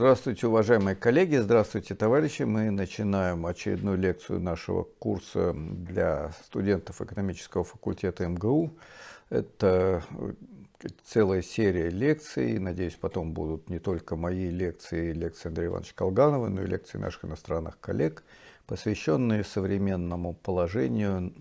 Здравствуйте, уважаемые коллеги, здравствуйте, товарищи. Мы начинаем очередную лекцию нашего курса для студентов экономического факультета МГУ. Это э, целая серия лекций. Надеюсь, потом будут не только мои лекции, лекции Андрея Ивановича Колганова, но и лекции наших иностранных коллег, посвященные современному положению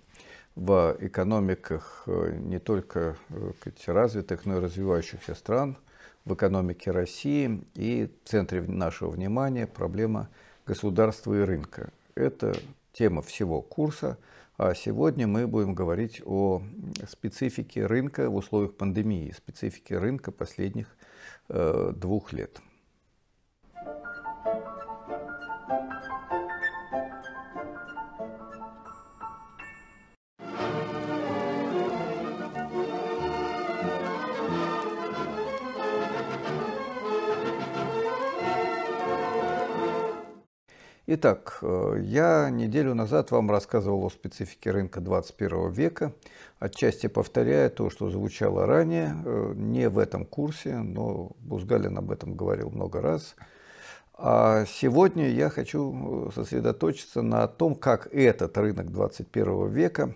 в экономиках э, не только э, развитых, но и развивающихся стран – в экономике России и в центре нашего внимания проблема государства и рынка. Это тема всего курса, а сегодня мы будем говорить о специфике рынка в условиях пандемии, специфике рынка последних э, двух лет. Итак, э, я неделю назад вам рассказывал о специфике рынка 21 века, отчасти повторяя то, что звучало ранее, э, не в этом курсе, но Бузгалин об этом говорил много раз. А сегодня я хочу э, сосредоточиться на том, как этот рынок 21 века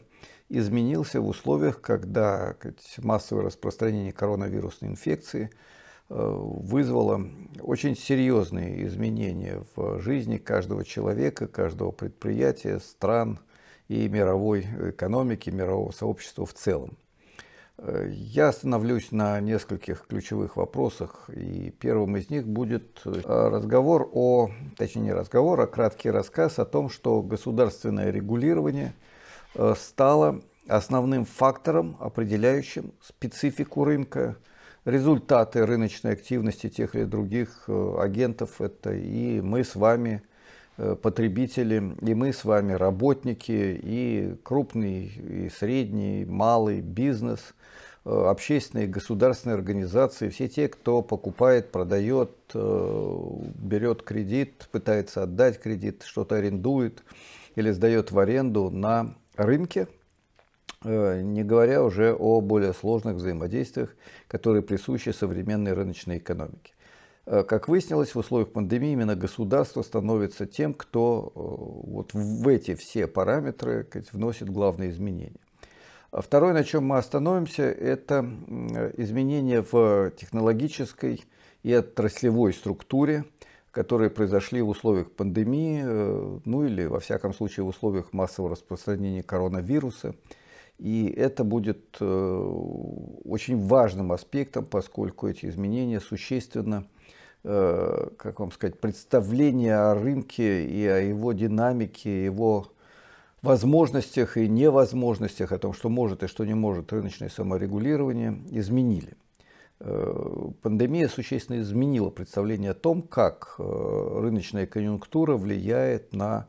изменился в условиях, когда массовое распространение коронавирусной инфекции – Э, вызвало очень серьезные изменения в жизни каждого человека, каждого предприятия, стран и мировой экономики, мирового сообщества в целом. Э, я остановлюсь на нескольких ключевых вопросах, и первым из них будет э, разговор о, точнее не разговор, а краткий рассказ о том, что государственное регулирование стало основным фактором, определяющим специфику рынка, результаты рыночной активности тех или других э, агентов. Это и мы с вами э, потребители, и мы с вами работники, и крупный, и средний, и малый бизнес, э, общественные, государственные организации, все те, кто покупает, продает, берет кредит, пытается отдать кредит, что-то арендует или сдает в аренду на рынке – Э, не говоря уже о более сложных взаимодействиях, которые присущи современной рыночной экономике. Э, как выяснилось, в условиях пандемии именно государство становится тем, кто э, вот в эти все параметры вносит главные изменения. А второе, на чем мы остановимся, это изменения в технологической и отраслевой структуре, которые произошли в условиях пандемии, ну или во всяком случае в условиях массового распространения коронавируса – и это будет э, очень важным аспектом, поскольку эти изменения существенно, э, как вам сказать, представление о рынке и о его динамике, его возможностях и невозможностях, о том, что может и что не может рыночное саморегулирование, изменили. Э, пандемия существенно изменила представление о том, как рыночная конъюнктура влияет на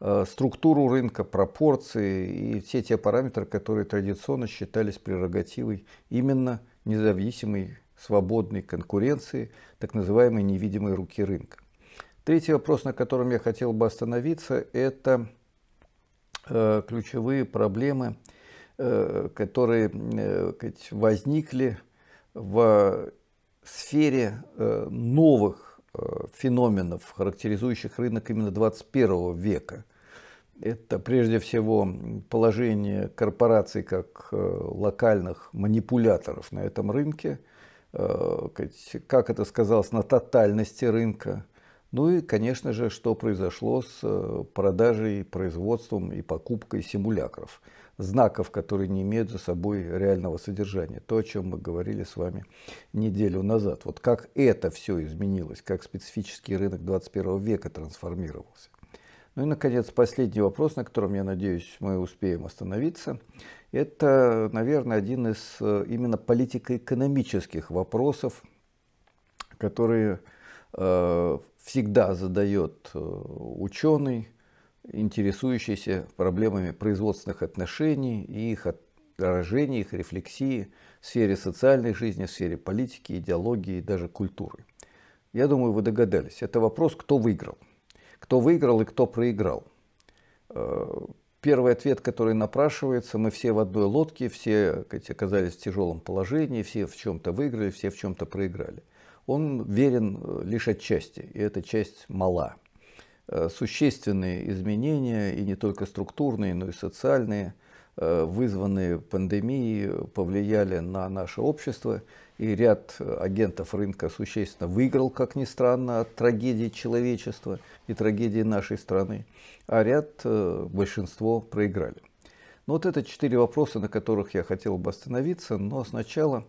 Э, структуру рынка, пропорции и все те параметры, которые традиционно считались прерогативой именно независимой, свободной конкуренции, так называемой невидимой руки рынка. Третий вопрос, на котором я хотел бы остановиться, это э, ключевые проблемы, э, которые возникли в сфере новых феноменов, характеризующих рынок именно 21 века. Это прежде всего положение корпораций как э, локальных манипуляторов на этом рынке, э, как это сказалось на тотальности рынка, ну и, конечно же, что произошло с э, продажей, производством и покупкой симулякров, знаков, которые не имеют за собой реального содержания. То, о чем мы говорили с вами неделю назад. Вот как это все изменилось, как специфический рынок 21 века трансформировался. Ну и, наконец, последний вопрос, на котором, я надеюсь, мы успеем остановиться. Это, наверное, один из э, именно политико-экономических вопросов, которые э, всегда задает э, ученый, интересующийся проблемами производственных отношений и их отражений, их рефлексии в сфере социальной жизни, в сфере политики, идеологии и даже культуры. Я думаю, вы догадались. Это вопрос, кто выиграл. Кто выиграл и кто проиграл. Э, первый ответ, который напрашивается, мы все в одной лодке, все оказались в тяжелом положении, все в чем-то выиграли, все в чем-то проиграли – он верен э, лишь отчасти, и эта часть мала. Э, существенные изменения, и не только структурные, но и социальные, э, вызванные пандемией, повлияли на наше общество, и ряд агентов рынка существенно выиграл, как ни странно, от трагедии человечества и трагедии нашей страны, а ряд, большинство проиграли. Но ну, вот это четыре вопроса, на которых я хотел бы остановиться, но сначала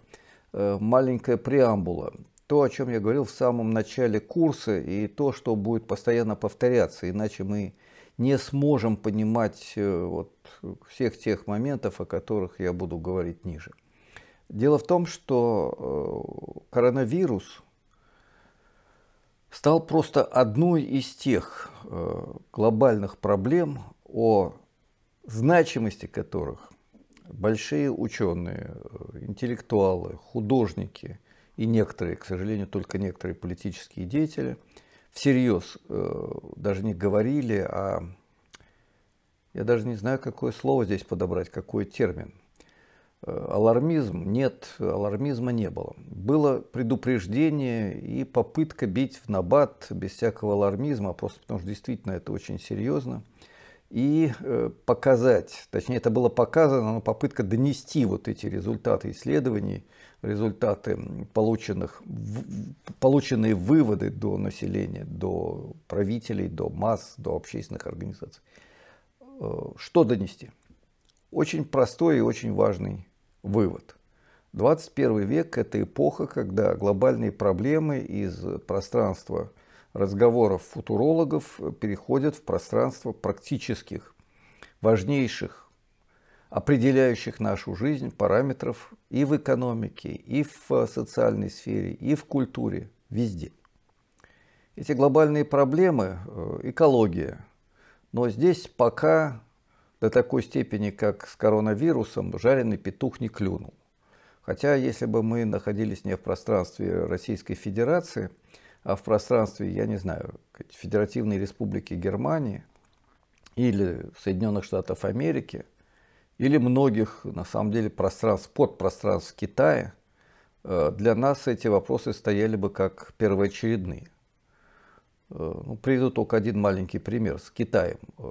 маленькая преамбула то, о чем я говорил в самом начале курса, и то, что будет постоянно повторяться, иначе мы не сможем понимать э, вот всех тех моментов, о которых я буду говорить ниже. Дело в том, что э, коронавирус стал просто одной из тех э, глобальных проблем, о значимости которых большие ученые, интеллектуалы, художники – и некоторые, к сожалению, только некоторые политические деятели всерьез э, даже не говорили, а я даже не знаю, какое слово здесь подобрать, какой термин. Э, алармизм нет, алармизма не было. Было предупреждение и попытка бить в набат без всякого алармизма, просто потому что действительно это очень серьезно. И э, показать, точнее это было показано, но попытка донести вот эти результаты исследований – результаты полученных, полученные выводы до населения, до правителей, до масс, до общественных организаций. Э, что донести? Очень простой и очень важный вывод. 21 век – это эпоха, когда глобальные проблемы из пространства разговоров футурологов переходят в пространство практических, важнейших определяющих нашу жизнь параметров и в экономике, и в э, социальной сфере, и в культуре, везде. Эти глобальные проблемы э, – экология. Но здесь пока до такой степени, как с коронавирусом, жареный петух не клюнул. Хотя, если бы мы находились не в пространстве Российской Федерации, а в пространстве, я не знаю, Федеративной Республики Германии или Соединенных Штатов Америки – или многих, на самом деле, пространств, подпространств Китая, э, для нас эти вопросы стояли бы как первоочередные. Э, ну, приведу только один маленький пример с Китаем. Э,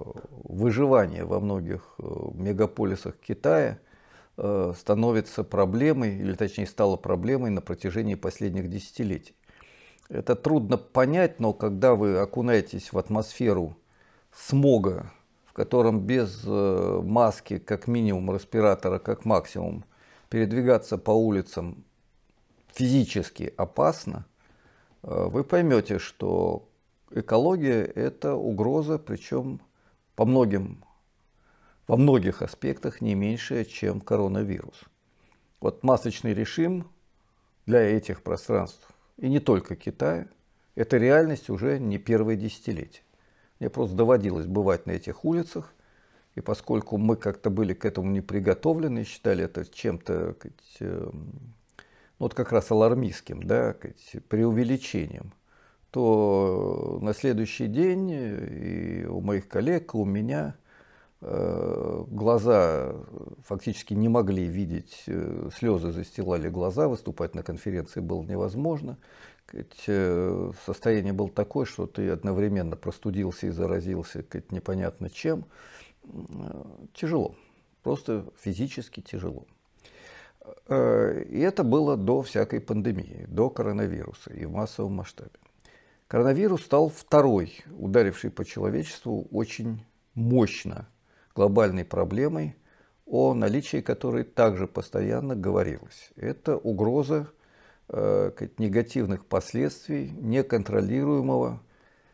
выживание во многих мегаполисах Китая становится проблемой, или точнее стало проблемой на протяжении последних десятилетий. Это трудно понять, но когда вы окунаетесь в атмосферу смога котором без э, маски, как минимум, респиратора, как максимум, передвигаться по улицам физически опасно, э, вы поймете, что экология – это угроза, причем по многим, во многих аспектах не меньшая, чем коронавирус. Вот масочный режим для этих пространств, и не только Китая, это реальность уже не первое десятилетие. Мне просто доводилось бывать на этих улицах. И поскольку мы как-то были к этому не приготовлены, считали это чем-то, эм, ну, вот как раз алармистским, да, преувеличением, то на следующий день э, и у моих коллег, и у меня э, глаза фактически не могли видеть, э, слезы застилали глаза, выступать на конференции было невозможно сказать, э, состояние было такое, что ты одновременно простудился и заразился сказать, непонятно чем. Тяжело. Просто физически тяжело. Э, и это было до всякой пандемии, до коронавируса и в массовом масштабе. Коронавирус стал второй, ударивший по человечеству очень мощно глобальной проблемой, о наличии которой также постоянно говорилось. Это угроза Э, негативных последствий неконтролируемого,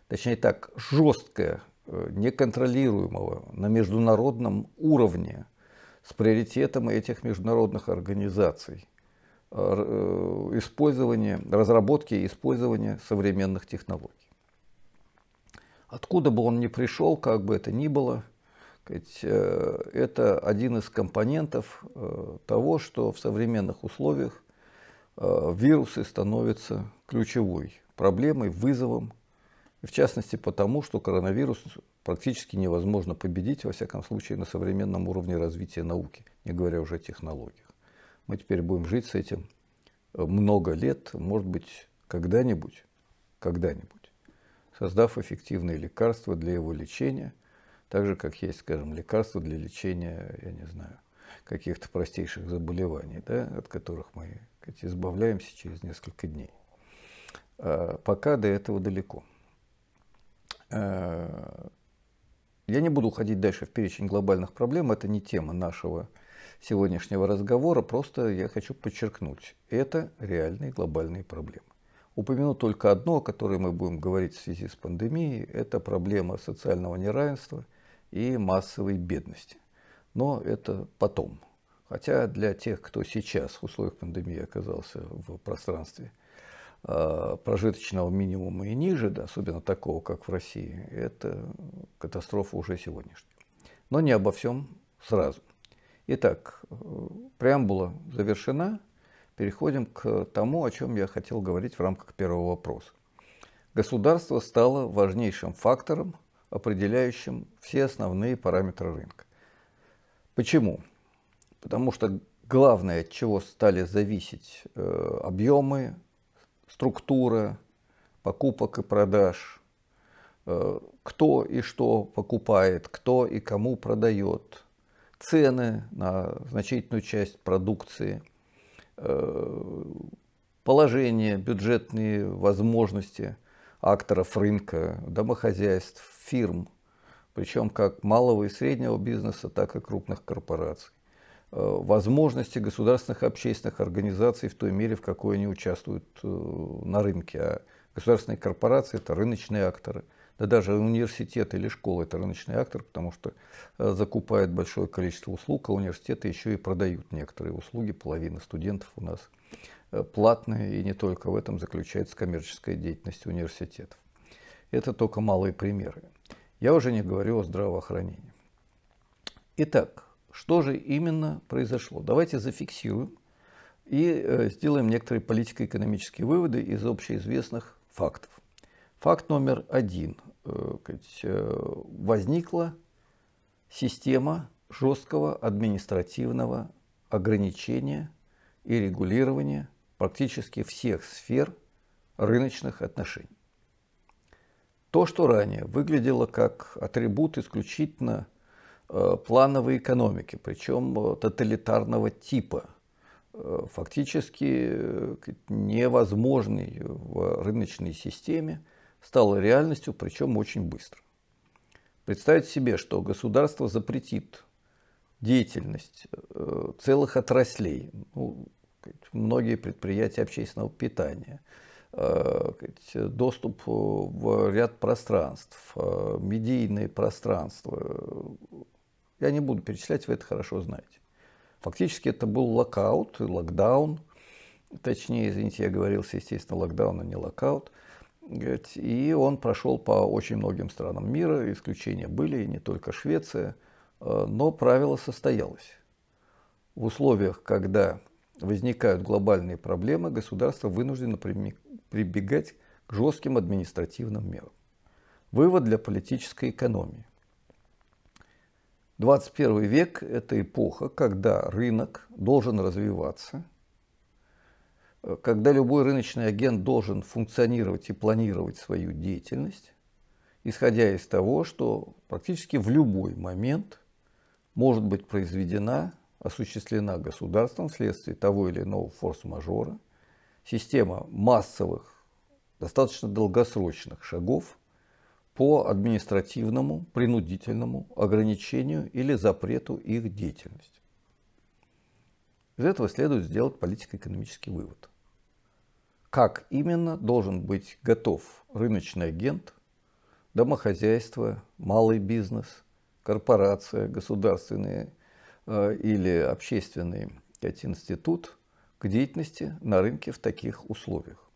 точнее так, жесткое э, неконтролируемого на международном уровне с приоритетом этих международных организаций э, использования, разработки и использования современных технологий. Откуда бы он ни пришел, как бы это ни было, это один из компонентов того, что в современных условиях Э, вирусы становятся ключевой проблемой, вызовом, в частности потому, что коронавирус практически невозможно победить, во всяком случае, на современном уровне развития науки, не говоря уже о технологиях. Мы теперь будем жить с этим э, много лет, может быть, когда-нибудь, когда-нибудь, создав эффективные лекарства для его лечения, так же, как есть, скажем, лекарства для лечения, я не знаю, каких-то простейших заболеваний, да, от которых мы сказать, избавляемся через несколько дней. А, пока до этого далеко. А, я не буду уходить дальше в перечень глобальных проблем, это не тема нашего сегодняшнего разговора, просто я хочу подчеркнуть, это реальные глобальные проблемы. Упомяну только одно, о которой мы будем говорить в связи с пандемией, это проблема социального неравенства и массовой бедности но это потом. Хотя для тех, кто сейчас в условиях пандемии оказался в пространстве а, прожиточного минимума и ниже, да, особенно такого, как в России, это катастрофа уже сегодняшняя. Но не обо всем сразу. Итак, преамбула завершена. Переходим к тому, о чем я хотел говорить в рамках первого вопроса. Государство стало важнейшим фактором, определяющим все основные параметры рынка. Почему? Потому что главное, от чего стали зависеть э, объемы, структура покупок и продаж, э, кто и что покупает, кто и кому продает, цены на значительную часть продукции, э, положение, бюджетные возможности акторов рынка, домохозяйств, фирм – причем как малого и среднего бизнеса, так и крупных корпораций. Э, возможности государственных общественных организаций в той мере, в какой они участвуют э, на рынке. А государственные корпорации – это рыночные акторы. Да даже университеты или школы – это рыночный актор, потому что э, закупают большое количество услуг, а университеты еще и продают некоторые услуги. Половина студентов у нас платные, и не только в этом заключается коммерческая деятельность университетов. Это только малые примеры. Я уже не говорю о здравоохранении. Итак, что же именно произошло? Давайте зафиксируем и э, сделаем некоторые политико-экономические выводы из общеизвестных фактов. Факт номер один. Э, э, возникла система жесткого административного ограничения и регулирования практически всех сфер рыночных отношений. То, что ранее выглядело как атрибут исключительно э, плановой экономики, причем э, тоталитарного типа, э, фактически невозможной в рыночной системе, стало реальностью, причем очень быстро. Представить себе, что государство запретит деятельность целых отраслей, ну, многие предприятия общественного питания – Э, доступ э, в ряд пространств, э, медийные пространства. Я не буду перечислять, вы это хорошо знаете. Фактически это был локаут и локдаун. Точнее, извините, я говорил, естественно, локдаун, а не локаут. И он прошел по очень многим странам мира, исключения были, и не только Швеция, но правило состоялось. В условиях, когда возникают глобальные проблемы, государство вынуждено прибегать к жестким административным мерам. Вывод для политической экономии. 21 век – это эпоха, когда рынок должен развиваться, э, когда любой рыночный агент должен функционировать и планировать свою деятельность, исходя из того, что практически в любой момент может быть произведена, осуществлена государством вследствие того или иного форс-мажора – система массовых, достаточно долгосрочных шагов по административному, принудительному ограничению или запрету их деятельности. Из этого следует сделать политико-экономический вывод. Как именно должен быть готов рыночный агент, домохозяйство, малый бизнес, корпорация, государственные э, или общественный институт – к деятельности на рынке в таких условиях.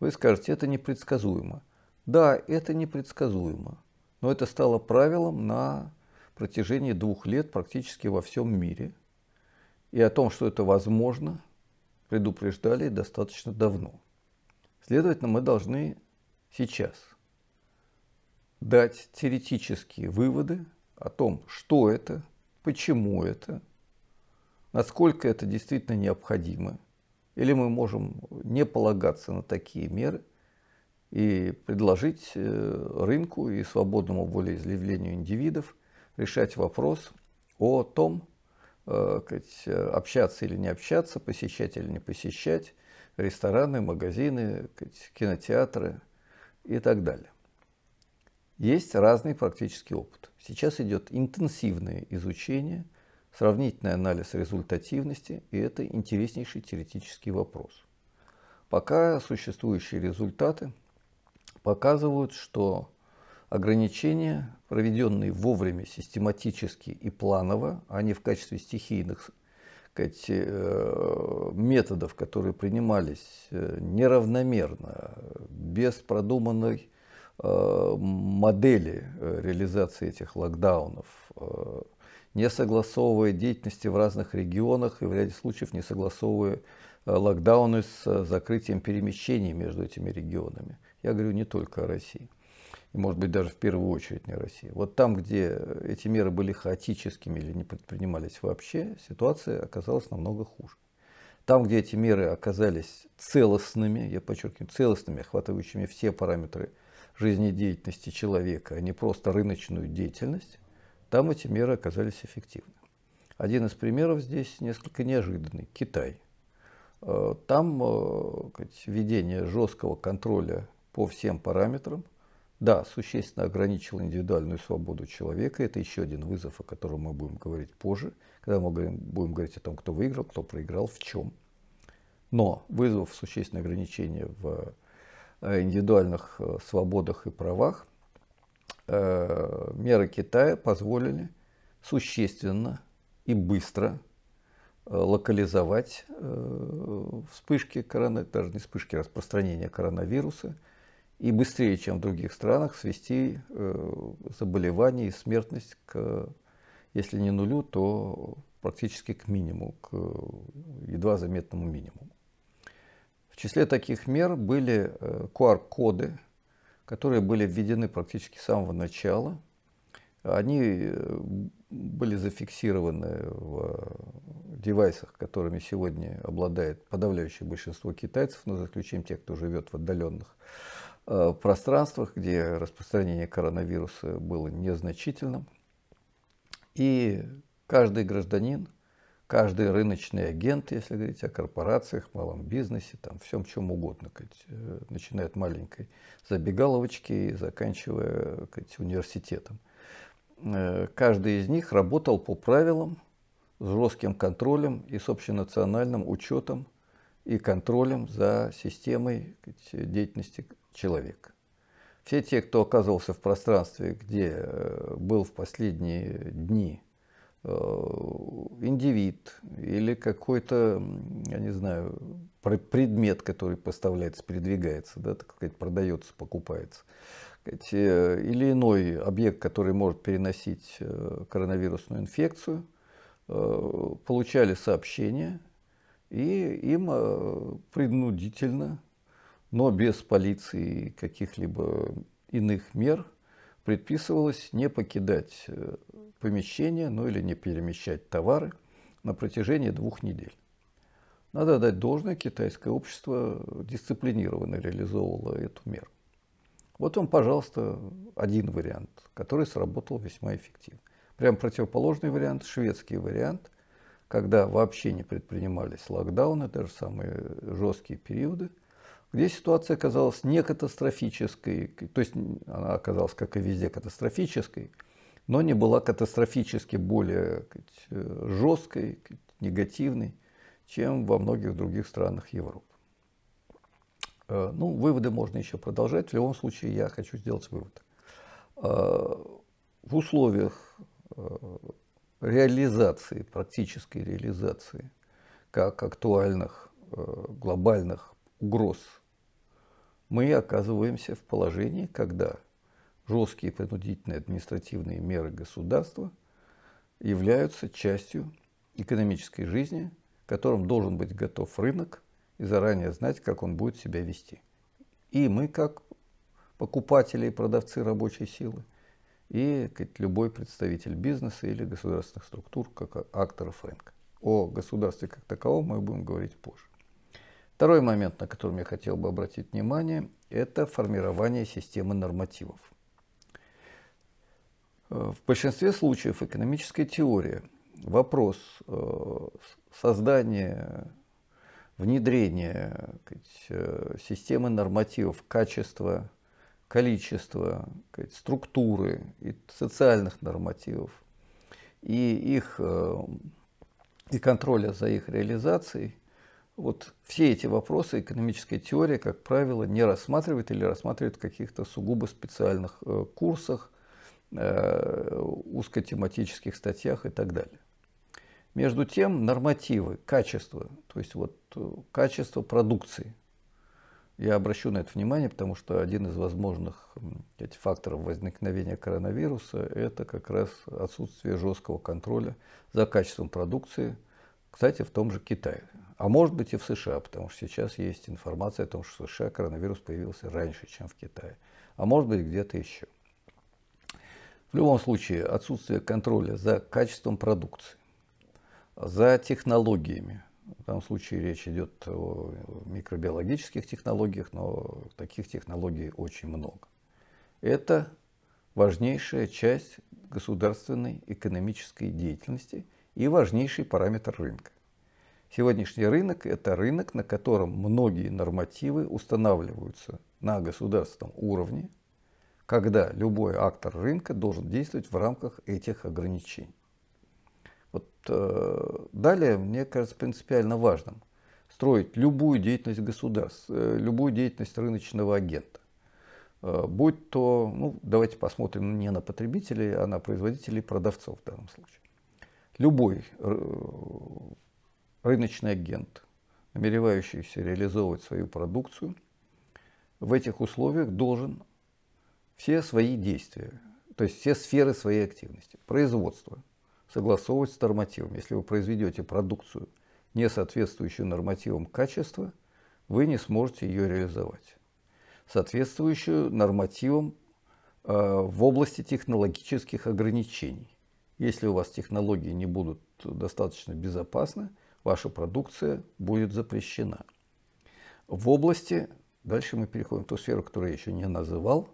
Вы скажете, это непредсказуемо. Да, это непредсказуемо, но это стало правилом на протяжении двух лет практически во всем мире. И о том, что это возможно, предупреждали достаточно давно. Следовательно, мы должны сейчас дать теоретические выводы о том, что это, почему это – насколько это действительно необходимо. Или мы можем не полагаться на такие меры и предложить э, рынку и свободному волеизъявлению индивидов решать вопрос о том, э, э, общаться или не общаться, посещать или не посещать рестораны, магазины, кинотеатры и так далее. Есть разный практический опыт. Сейчас идет интенсивное изучение – Сравнительный анализ результативности – и это интереснейший теоретический вопрос. Пока существующие результаты показывают, что ограничения, проведенные вовремя, систематически и планово, а не в качестве стихийных э, методов, которые принимались э, неравномерно, без продуманной э, модели реализации этих локдаунов, не согласовывая деятельности в разных регионах и в ряде случаев не согласовывая э, локдауны с э, закрытием перемещений между этими регионами. Я говорю не только о России. И, может быть, даже в первую очередь не о России. Вот там, где эти меры были хаотическими или не предпринимались вообще, ситуация оказалась намного хуже. Там, где эти меры оказались целостными, я подчеркиваю, целостными, охватывающими все параметры жизнедеятельности человека, а не просто рыночную деятельность, там эти меры оказались эффективны. Один из примеров здесь несколько неожиданный – Китай. Э, там э, введение жесткого контроля по всем параметрам, да, существенно ограничило индивидуальную свободу человека. Это еще один вызов, о котором мы будем говорить позже, когда мы будем говорить о том, кто выиграл, кто проиграл, в чем. Но вызвав существенное ограничение в э, индивидуальных свободах и правах, Э, меры Китая позволили существенно и быстро э, локализовать э, вспышки коронавируса, даже не вспышки а распространения коронавируса, и быстрее, чем в других странах, свести заболевание и смертность к, если не нулю, то практически к минимуму, к едва заметному минимуму. В числе таких мер были QR-коды, которые были введены практически с самого начала. Они э, были зафиксированы в э, девайсах, которыми сегодня обладает подавляющее большинство китайцев, но за исключением тех, кто живет в отдаленных э, пространствах, где распространение коронавируса было незначительным. И каждый гражданин каждый рыночный агент, если говорить о корпорациях, малом бизнесе, там, всем чем угодно, э, начиная от маленькой забегаловочки и заканчивая сказать, университетом. Э, каждый из них работал по правилам, с жестким контролем и с общенациональным учетом и контролем за системой деятельности человека. Все те, кто оказывался в пространстве, где э, был в последние дни – Э, индивид или какой-то, я не знаю, предмет, который поставляется, передвигается, да, так сказать, продается, покупается, э, или иной объект, который может переносить э, коронавирусную инфекцию, получали сообщения, и им принудительно, но без полиции и каких-либо иных мер – предписывалось не покидать э, помещение, ну или не перемещать товары на протяжении двух недель. Надо дать должное, китайское общество дисциплинированно реализовывало эту меру. Вот вам, пожалуйста, один вариант, который сработал весьма эффективно. Прям противоположный вариант, шведский вариант, когда вообще не предпринимались локдауны, даже самые жесткие периоды, где ситуация оказалась не катастрофической, то есть она оказалась, как и везде, катастрофической, но не была катастрофически более э, жесткой, негативной, чем во многих других странах Европы. Э, ну, выводы можно еще продолжать. В любом случае, я хочу сделать вывод. Э, в условиях реализации, практической реализации, как актуальных глобальных угроз мы оказываемся в положении, когда жесткие принудительные административные меры государства являются частью экономической жизни, которым должен быть готов рынок и заранее знать, как он будет себя вести. И мы, как покупатели и продавцы рабочей силы, и любой представитель бизнеса или государственных структур, как акторов рынка. О государстве как таковом мы будем говорить позже. Второй момент, на котором я хотел бы обратить внимание, это формирование системы нормативов. Э, в большинстве случаев экономическая теория, вопрос э, создания, внедрения э, системы нормативов, качества, количества, структуры и социальных нормативов и их и контроля за их реализацией вот все эти вопросы экономическая теория, как правило, не рассматривает или рассматривает в каких-то сугубо специальных э, курсах, э, узкотематических статьях и так далее. Между тем, нормативы, качество, то есть вот э, качество продукции. Я обращу на это внимание, потому что один из возможных факторов возникновения коронавируса – это как раз отсутствие жесткого контроля за качеством продукции, кстати, в том же Китае а может быть и в США, потому что сейчас есть информация о том, что в США коронавирус появился раньше, чем в Китае, а может быть где-то еще. В любом случае, отсутствие контроля за качеством продукции, за технологиями, в данном случае речь идет о микробиологических технологиях, но таких технологий очень много. Это важнейшая часть государственной экономической деятельности и важнейший параметр рынка. Сегодняшний рынок – это рынок, на котором многие нормативы устанавливаются на государственном уровне, когда любой актор рынка должен действовать в рамках этих ограничений. Вот, э, далее, мне кажется, принципиально важным строить любую деятельность государства, э, любую деятельность рыночного агента. Э, будь то, ну, давайте посмотрим не на потребителей, а на производителей и продавцов в данном случае. Любой э, рыночный агент, намеревающийся реализовывать свою продукцию, в этих условиях должен все свои действия, то есть все сферы своей активности, производство, согласовывать с нормативом. Если вы произведете продукцию, не соответствующую нормативам качества, вы не сможете ее реализовать, соответствующую нормативам э, в области технологических ограничений. Если у вас технологии не будут достаточно безопасны, ваша продукция будет запрещена. В области, дальше мы переходим в ту сферу, которую я еще не называл,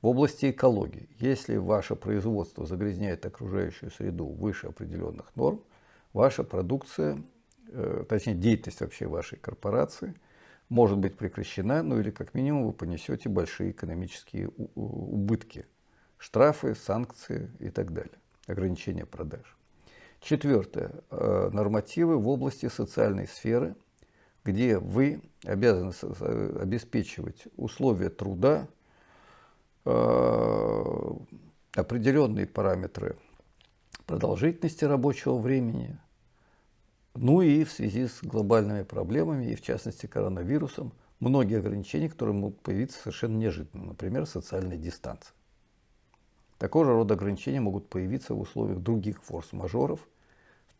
в области экологии. Если ваше производство загрязняет окружающую среду выше определенных норм, ваша продукция, э, точнее деятельность вообще вашей корпорации может быть прекращена, ну или как минимум вы понесете большие экономические убытки, штрафы, санкции и так далее, ограничения продаж. Четвертое. Э, нормативы в области социальной сферы, где вы обязаны обеспечивать условия труда, э, определенные параметры продолжительности рабочего времени, ну и в связи с глобальными проблемами, и в частности коронавирусом, многие ограничения, которые могут появиться совершенно неожиданно, например, социальная дистанция. Такого же рода ограничения могут появиться в условиях других форс-мажоров,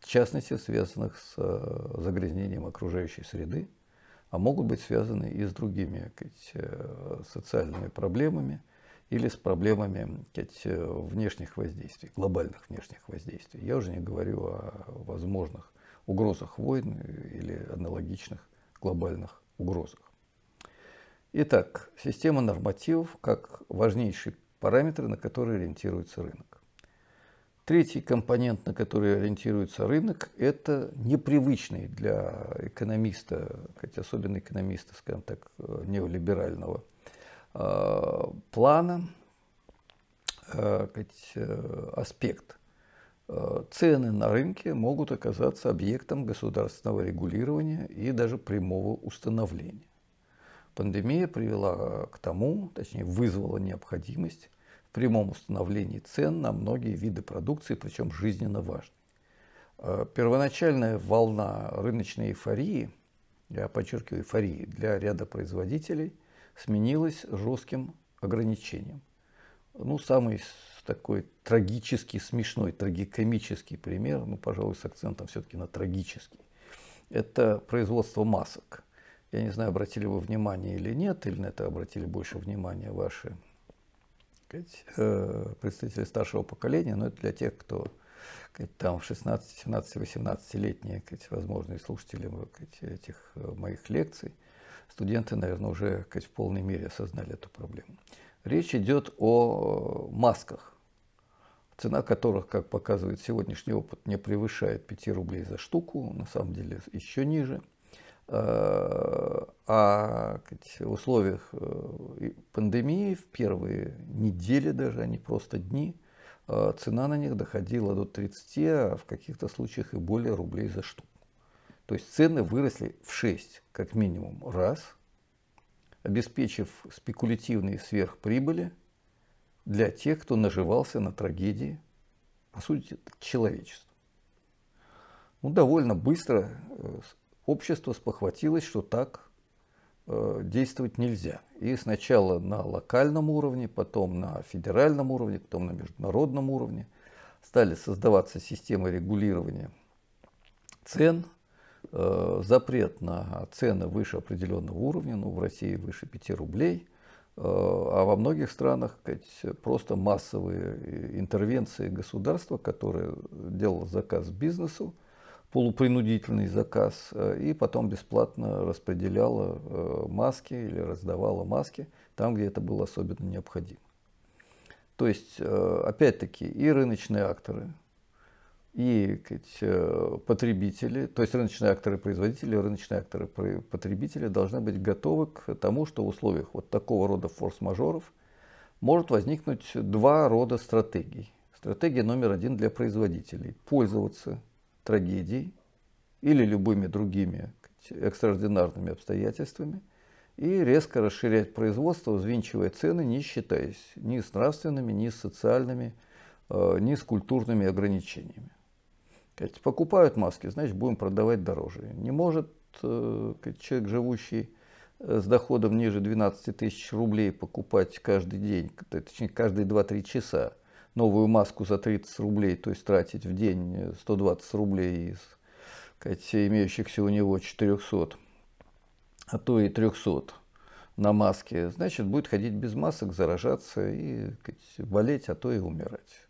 в частности, связанных с э, загрязнением окружающей среды, а могут быть связаны и с другими сказать, э, социальными проблемами или с проблемами сказать, э, внешних воздействий, глобальных внешних воздействий. Я уже не говорю о возможных угрозах войн или аналогичных глобальных угрозах. Итак, система нормативов как важнейший параметр, на который ориентируется рынок. Третий компонент, на который ориентируется рынок, это непривычный для экономиста, хотя особенно экономиста, скажем так, неолиберального а, плана, а, э, аспект. А, цены на рынке могут оказаться объектом государственного регулирования и даже прямого установления. Пандемия привела к тому, точнее вызвала необходимость прямом установлении цен на многие виды продукции, причем жизненно важной. Э, первоначальная волна рыночной эйфории, я подчеркиваю эйфории, для ряда производителей сменилась жестким ограничением. Ну, самый такой трагический, смешной, трагикомический пример, ну, пожалуй, с акцентом все-таки на трагический, это производство масок. Я не знаю, обратили вы внимание или нет, или на это обратили больше внимания ваши сказать, э, представители старшего поколения, но это для тех, кто сказать, там 16, 17, 18 летние, сказать, возможные слушатели э, сказать, этих э, моих лекций, студенты, наверное, уже сказать, в полной мере осознали эту проблему. Речь идет о масках, цена которых, как показывает сегодняшний опыт, не превышает 5 рублей за штуку, на самом деле еще ниже – о э, а условиях э, пандемии в первые недели даже, а не просто дни, э, цена на них доходила до 30, а в каких-то случаях и более рублей за штуку. То есть цены выросли в 6, как минимум, раз, обеспечив спекулятивные сверхприбыли для тех, кто наживался на трагедии, по сути, человечества. Ну, довольно быстро общество спохватилось, что так э, действовать нельзя. И сначала на локальном уровне, потом на федеральном уровне, потом на международном уровне стали создаваться системы регулирования цен, э, запрет на цены выше определенного уровня, ну в России выше 5 рублей, э, а во многих странах просто массовые интервенции государства, которое делало заказ бизнесу, полупринудительный заказ э, и потом бесплатно распределяла э, маски или раздавала маски там, где это было особенно необходимо. То есть, э, опять-таки, и рыночные акторы, и потребители, то есть рыночные акторы производители, рыночные акторы потребители должны быть готовы к тому, что в условиях вот такого рода форс-мажоров может возникнуть два рода стратегий. Стратегия номер один для производителей – пользоваться – трагедий или любыми другими экстраординарными обстоятельствами и резко расширять производство, взвинчивая цены, не считаясь ни с нравственными, ни с социальными, э, ни с культурными ограничениями. Покупают маски, значит, будем продавать дороже. Не может э, человек, живущий э, с доходом ниже 12 тысяч рублей, покупать каждый день, точнее, каждые 2-3 часа новую маску за 30 рублей, то есть тратить в день 120 рублей из сказать, имеющихся у него 400, а то и 300 на маске, значит, будет ходить без масок, заражаться и сказать, болеть, а то и умирать.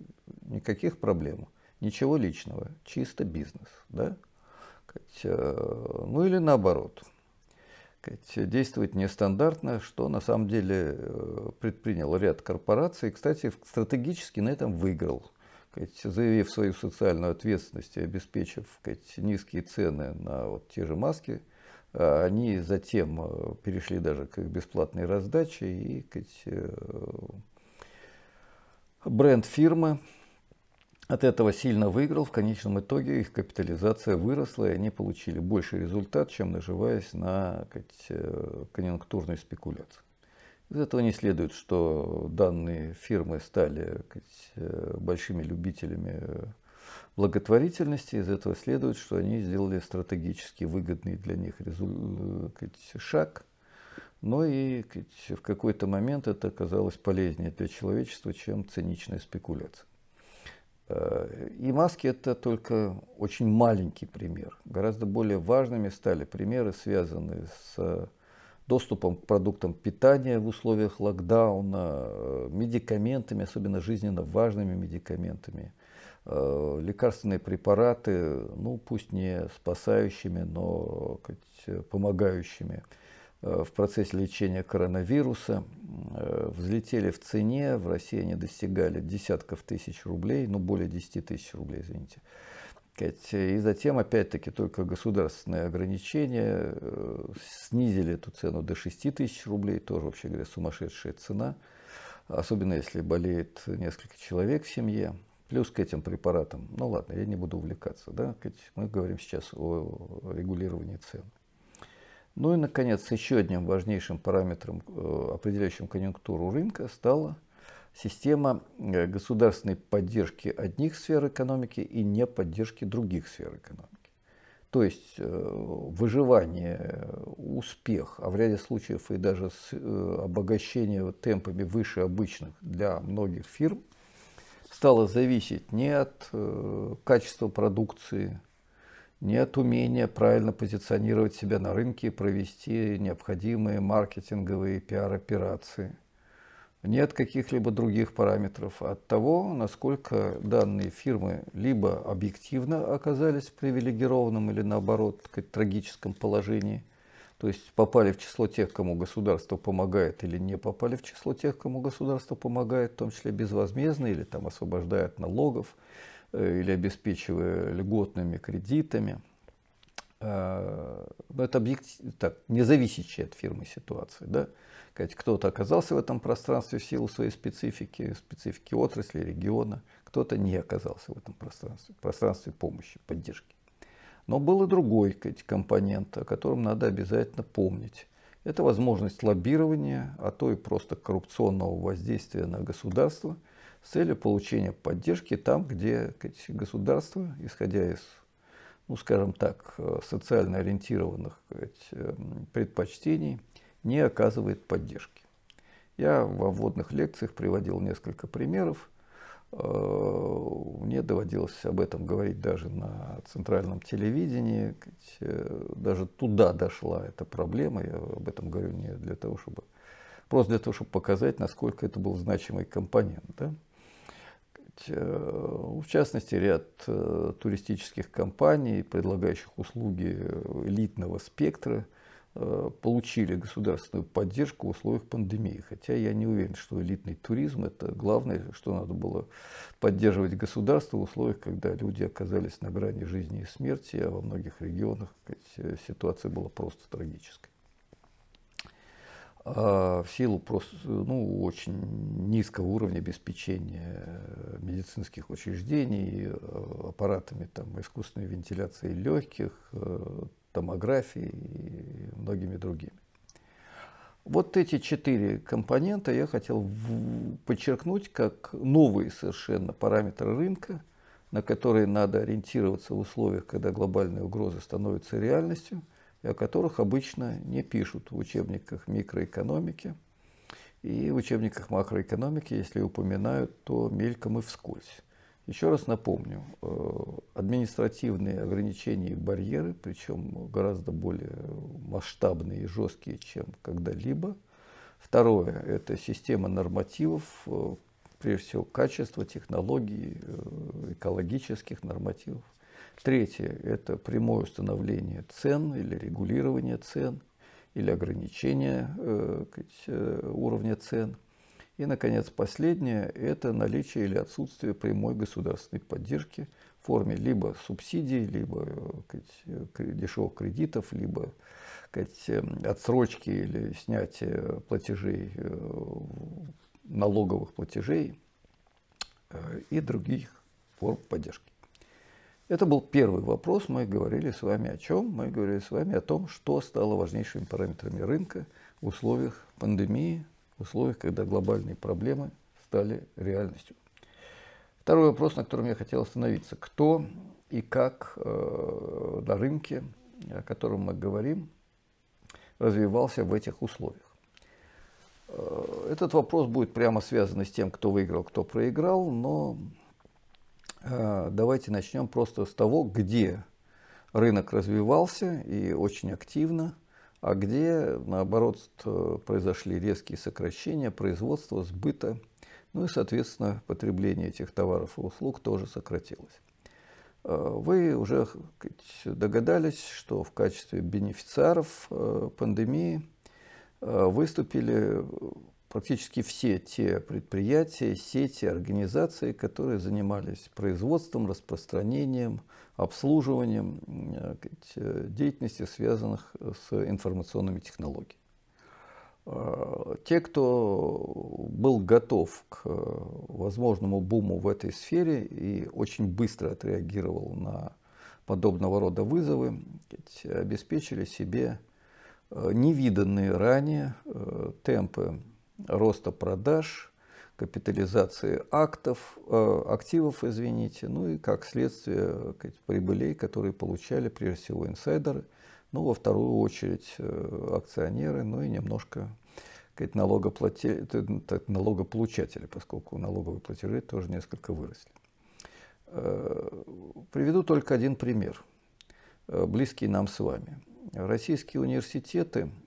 Никаких проблем, ничего личного, чисто бизнес. Да? Э, ну или наоборот – сказать, действовать нестандартно, что на самом деле э, предпринял ряд корпораций. Кстати, стратегически на этом выиграл заявив свою социальную ответственность и обеспечив сказать, низкие цены на вот те же маски, э, они затем э, перешли даже к бесплатной раздаче и сказать, бренд фирмы от этого сильно выиграл. В конечном итоге их капитализация выросла, и они получили больший результат, чем наживаясь на э, конъюнктурной спекуляции. Из этого не следует, что данные фирмы стали э, большими любителями э, благотворительности. Из этого следует, что они сделали стратегически выгодный для них шаг. Но ну и в какой-то момент это оказалось полезнее для человечества, чем циничная спекуляция. Э, и маски – это только очень маленький пример. Гораздо более важными стали примеры, связанные с э, доступом к продуктам питания в условиях локдауна, э, медикаментами, особенно жизненно важными медикаментами, лекарственные препараты, ну пусть не спасающими, но сказать, помогающими. Э, в процессе лечения коронавируса э, взлетели в цене, в России они достигали десятков тысяч рублей, ну более 10 тысяч рублей, извините. И затем, опять-таки, только государственные ограничения э, снизили эту цену до 6 тысяч рублей, тоже, вообще говоря, сумасшедшая цена, особенно если болеет несколько человек в семье. Плюс к этим препаратам, ну ладно, я не буду увлекаться, да, мы говорим сейчас о регулировании цен. Ну и, наконец, еще одним важнейшим параметром, э, определяющим конъюнктуру рынка, стала система э, государственной поддержки одних сфер экономики и не поддержки других сфер экономики. То есть э, выживание, успех, а в ряде случаев и даже обогащение темпами выше обычных для многих фирм стало зависеть не от качества продукции, нет умения правильно позиционировать себя на рынке и провести необходимые маркетинговые пиар-операции. Нет каких-либо других параметров от того, насколько данные фирмы либо объективно оказались в привилегированном или наоборот сказать, трагическом положении, то есть попали в число тех, кому государство помогает или не попали в число тех, кому государство помогает, в том числе безвозмездно или там освобождает налогов, Э, или обеспечивая льготными кредитами. Но э, это объектив, так, независящая от фирмы ситуации, Да? Кто-то оказался в этом пространстве в силу своей специфики, специфики отрасли, региона, кто-то не оказался в этом пространстве, пространстве помощи, поддержки. Но был и другой компонент, о котором надо обязательно помнить. Это возможность лоббирования, а то и просто коррупционного воздействия на государство – с целью получения поддержки там, где государство, исходя из, ну, скажем так, э, социально ориентированных эм, предпочтений, не оказывает поддержки. Я во вводных лекциях приводил несколько примеров. Э, мне доводилось об этом говорить даже на центральном телевидении. Э, даже туда дошла эта проблема. Я об этом говорю не для того, чтобы... Просто для того, чтобы показать, насколько это был значимый компонент. Да? Э, в частности, ряд э, туристических компаний, предлагающих услуги э, элитного спектра, получили государственную поддержку в условиях пандемии. Хотя я не уверен, что элитный туризм – это главное, что надо было поддерживать государство в условиях, когда люди оказались на грани жизни и смерти, а во многих регионах ситуация была просто трагической. А, в силу просто, ну, очень низкого уровня обеспечения э, медицинских учреждений, э, аппаратами там, искусственной вентиляции легких, э, томографии и многими другими. Вот эти четыре компонента я хотел подчеркнуть как новые совершенно параметры рынка, на которые надо ориентироваться в условиях, когда глобальные угрозы становятся реальностью – о которых обычно не пишут в учебниках микроэкономики и в учебниках макроэкономики, если упоминают, то мельком и вскользь. Еще раз напомню, э, административные ограничения и барьеры, причем гораздо более масштабные и жесткие, чем когда-либо. Второе – это система нормативов, э, прежде всего качество технологий, э, экологических нормативов. Третье – это прямое установление цен или регулирование цен, или ограничение э, э, уровня цен. И, наконец, последнее – это наличие или отсутствие прямой государственной поддержки в форме либо субсидий, либо э, э, дешевых кредитов, либо эм, отсрочки или снятия платежей, налоговых платежей и других форм поддержки. Это был первый вопрос. Мы говорили с вами о чем? Мы говорили с вами о том, что стало важнейшими параметрами рынка в условиях пандемии, в условиях, когда глобальные проблемы стали реальностью. Второй вопрос, на котором я хотел остановиться. Кто и как э, на рынке, о котором мы говорим, развивался в этих условиях? Э, этот вопрос будет прямо связан с тем, кто выиграл, кто проиграл, но Э, давайте начнем просто с того, где рынок развивался и очень активно, а где, наоборот, э, произошли резкие сокращения производства, сбыта, ну и, соответственно, потребление этих товаров и услуг тоже сократилось. Э, вы уже догадались, что в качестве бенефициаров пандемии выступили практически все те предприятия, сети, организации, которые занимались производством, распространением, обслуживанием э, э, деятельности, связанных с информационными технологиями. А, те, кто был готов к э, возможному буму в этой сфере и очень быстро отреагировал на подобного рода вызовы, обеспечили себе невиданные ранее темпы роста продаж, капитализации актов, э, активов, извините, ну и как следствие прибылей, которые получали прежде всего инсайдеры, ну во вторую очередь э, акционеры, ну и немножко налогоплате... Ну, налогополучатели, поскольку налоговые платежи тоже несколько выросли. Э, приведу только один пример, близкий нам с вами. Российские университеты –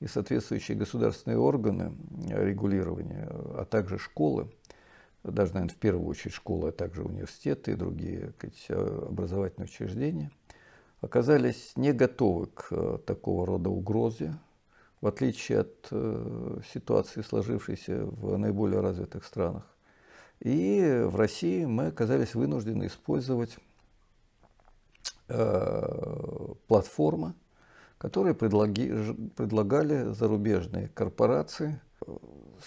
и соответствующие государственные органы э, регулирования, а также школы, даже, наверное, в первую очередь школы, а также университеты и другие э, образовательные учреждения, оказались не готовы к э, такого рода угрозе, в отличие от ситуации, сложившейся в наиболее развитых странах. И в России мы оказались вынуждены использовать платформы, которые предлаги, предлагали зарубежные корпорации.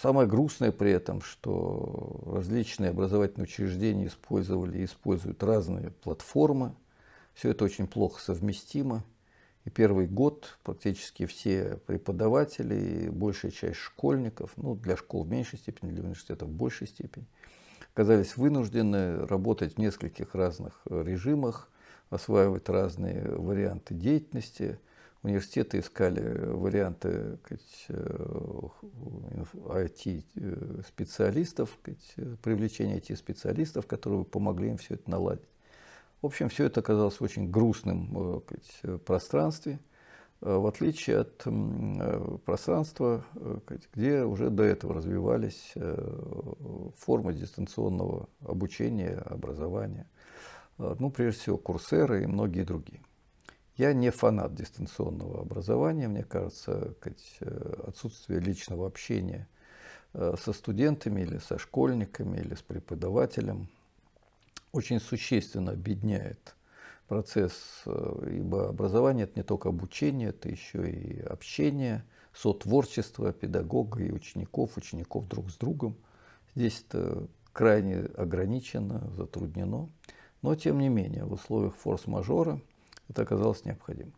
Самое грустное при этом, что различные образовательные учреждения использовали и используют разные платформы. Все это очень плохо совместимо. И первый год практически все преподаватели, большая часть школьников, ну, для школ в меньшей степени, для университетов в большей степени, оказались вынуждены работать в нескольких разных режимах, осваивать разные варианты деятельности – университеты искали э, варианты IT-специалистов, э, э, привлечения IT-специалистов, которые помогли им все это наладить. В общем, все это оказалось в очень грустном пространстве, в отличие от пространства, где уже до этого развивались формы дистанционного обучения, образования. Ну, прежде всего, курсеры и многие другие. Я не фанат дистанционного образования. Мне кажется, э, отсутствие личного общения э, со студентами или со школьниками или с преподавателем очень существенно обедняет процесс, э, ибо образование – это не только обучение, это еще и общение, сотворчество педагога и учеников, учеников друг с другом. Здесь это крайне ограничено, затруднено. Но, тем не менее, в условиях форс-мажора – это оказалось необходимо.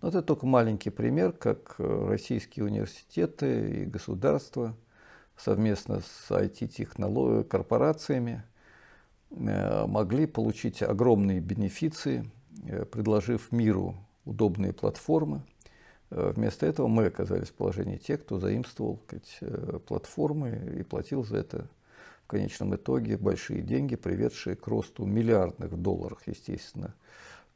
Но это только маленький пример, как э, российские университеты и государства совместно с IT-технологиями, корпорациями э, могли получить огромные бенефиции, э, предложив миру удобные платформы. Вместо этого мы оказались в положении тех, кто заимствовал сказать, платформы и платил за это в конечном итоге большие деньги, приведшие к росту миллиардных долларах, естественно,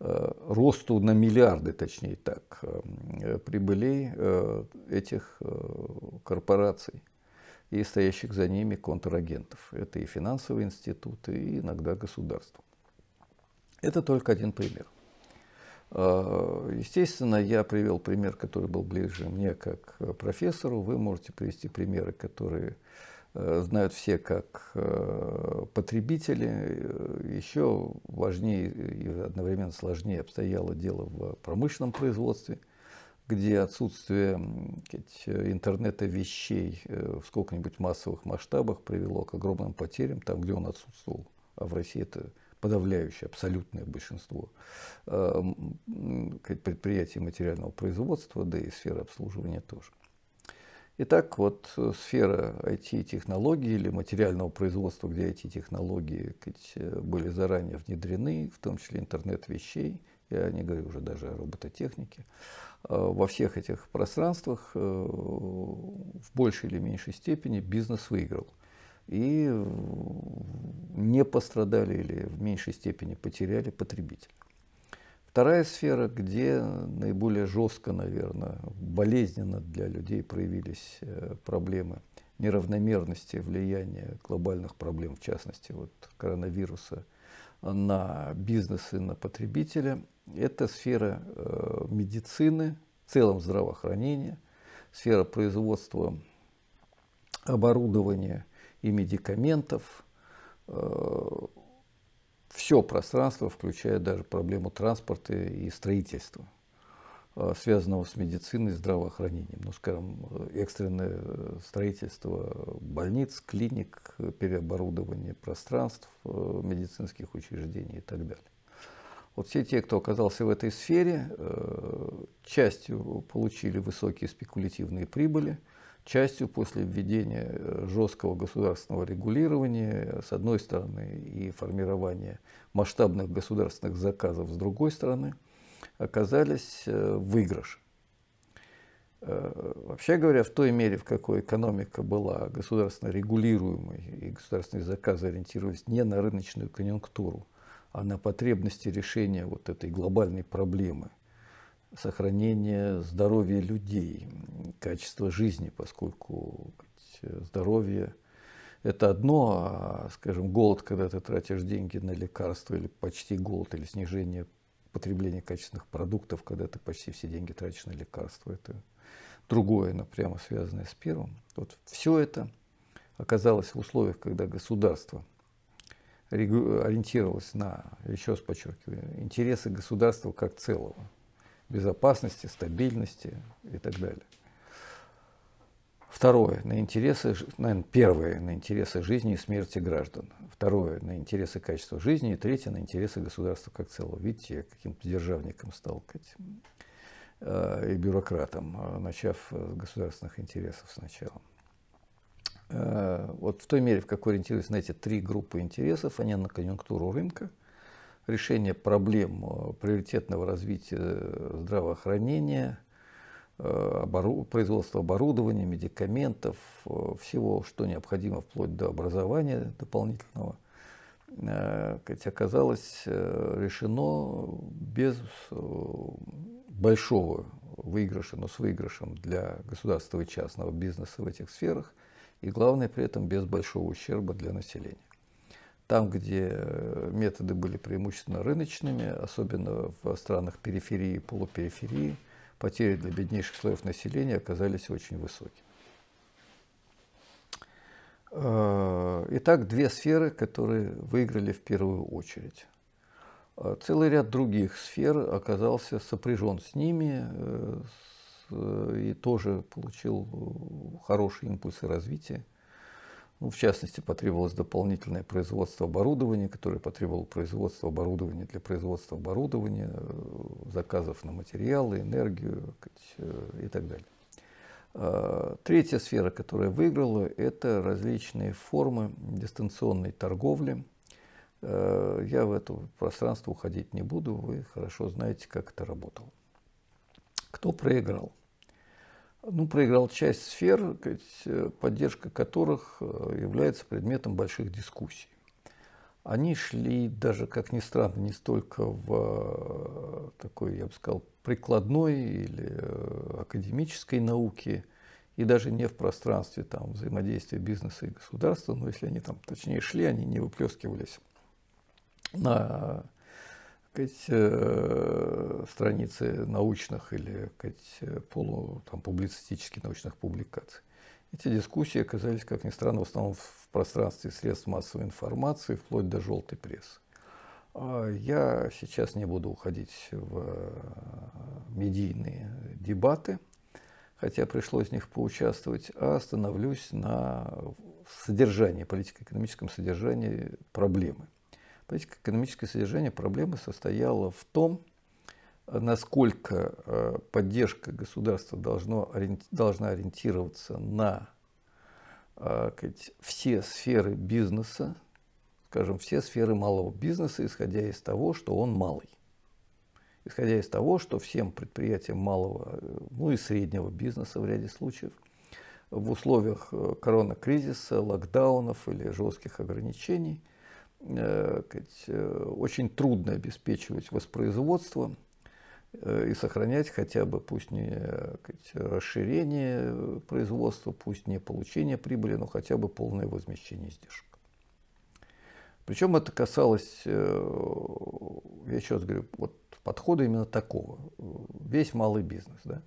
Э, росту на миллиарды, точнее так, э, прибылей э, этих корпораций и стоящих за ними контрагентов. Это и финансовые институты, и иногда государство. Это только один пример. Естественно, я привел пример, который был ближе мне как профессору. Вы можете привести примеры, которые Э, знают все как э, потребители. Э, Еще важнее и одновременно сложнее обстояло дело в промышленном производстве, где отсутствие интернета вещей в сколько-нибудь массовых масштабах привело к огромным потерям там, где он отсутствовал. А в России это подавляющее, абсолютное большинство предприятий материального производства, да и сферы обслуживания тоже. Итак, вот э, сфера IT-технологий или материального производства, где IT-технологии э, были заранее внедрены, в том числе интернет вещей, я не говорю уже даже о робототехнике, э, во всех этих пространствах в большей или меньшей степени бизнес выиграл. И не пострадали или в меньшей степени потеряли потребители. Вторая сфера, где наиболее жестко, наверное, болезненно для людей проявились э, проблемы неравномерности влияния глобальных проблем, в частности, вот коронавируса, на бизнес и на потребителя, это сфера э, медицины, в целом здравоохранения, сфера производства оборудования и медикаментов, э, все пространство, включая даже проблему транспорта и строительства, э, связанного с медициной и здравоохранением. Ну, скажем, э, экстренное э, строительство больниц, клиник, переоборудование пространств, медицинских учреждений и так далее. Вот все те, кто оказался в этой сфере, частью получили высокие спекулятивные прибыли – частью после введения э, жесткого государственного регулирования, с одной стороны, и формирования масштабных государственных заказов, с другой стороны, оказались э, выигрыш. Э, вообще говоря, в той мере, в какой экономика была государственно регулируемой, и государственные заказы ориентировались не на рыночную конъюнктуру, а на потребности решения вот этой глобальной проблемы – сохранение здоровья людей, качество жизни, поскольку здоровье это одно, а, скажем, голод, когда ты тратишь деньги на лекарства, или почти голод, или снижение потребления качественных продуктов, когда ты почти все деньги тратишь на лекарства, это другое, но связанное с первым. Вот все это оказалось в условиях, когда государство ориентировалось на, еще раз подчеркиваю, интересы государства как целого – безопасности, стабильности и так далее. Второе, на интересы, наверное, первое, на интересы жизни и смерти граждан. Второе, на интересы качества жизни. И третье, на интересы государства как целого. Видите, я каким-то державником стал э, и бюрократом, э, начав с государственных интересов сначала. Э, вот в той мере, в какой ориентируются на эти три группы интересов, они на конъюнктуру рынка, решение проблем э, приоритетного развития э, здравоохранения, э, обору производства оборудования, медикаментов, всего, что необходимо вплоть до образования дополнительного, оказалось решено без большого выигрыша, но с выигрышем для государства и частного бизнеса в этих сферах, и главное при этом без большого ущерба для населения. Там, где э, методы были преимущественно рыночными, особенно в странах периферии и полупериферии, потери для беднейших слоев населения оказались очень высокими. Э, итак, две сферы, которые выиграли в первую очередь. Э, целый ряд других сфер оказался сопряжен с ними и тоже получил хорошие импульсы развития. Ну, в частности, потребовалось дополнительное производство оборудования, которое потребовало производство оборудования для производства оборудования, э, заказов на материалы, энергию э, и так далее. А, третья сфера, которая выиграла, это различные формы дистанционной торговли. Э, я в это пространство уходить не буду, вы хорошо знаете, как это работало. Кто проиграл? ну, проиграл часть сфер, э, поддержка которых э, является предметом больших дискуссий. Они шли даже, как ни странно, не столько в э, такой, я бы сказал, прикладной или академической науке, и даже не в пространстве там, взаимодействия бизнеса и государства, но если они там точнее шли, они не выплескивались на сказать, э, страницы научных или сказать, э, полу, там, публицистических научных публикаций. Эти дискуссии оказались, как ни странно, в основном в пространстве средств массовой информации, вплоть до желтой прессы. А я сейчас не буду уходить в э, медийные дебаты, хотя пришлось в них поучаствовать, а остановлюсь на содержании, политико-экономическом содержании проблемы – Политико-экономическое содержание проблемы состояло в том, э, насколько э, поддержка государства должно, должна ориентироваться на э, все сферы бизнеса, скажем, все сферы малого бизнеса, исходя из того, что он малый. Исходя из того, что всем предприятиям малого, ну и среднего бизнеса в ряде случаев в условиях корона кризиса, локдаунов или жестких ограничений Э, э, очень трудно обеспечивать воспроизводство э, и сохранять хотя бы, пусть не расширение производства, пусть не получение прибыли, но хотя бы полное возмещение издержек. Причем это касалось, я еще раз говорю, вот подхода именно такого. Весь малый бизнес. Да?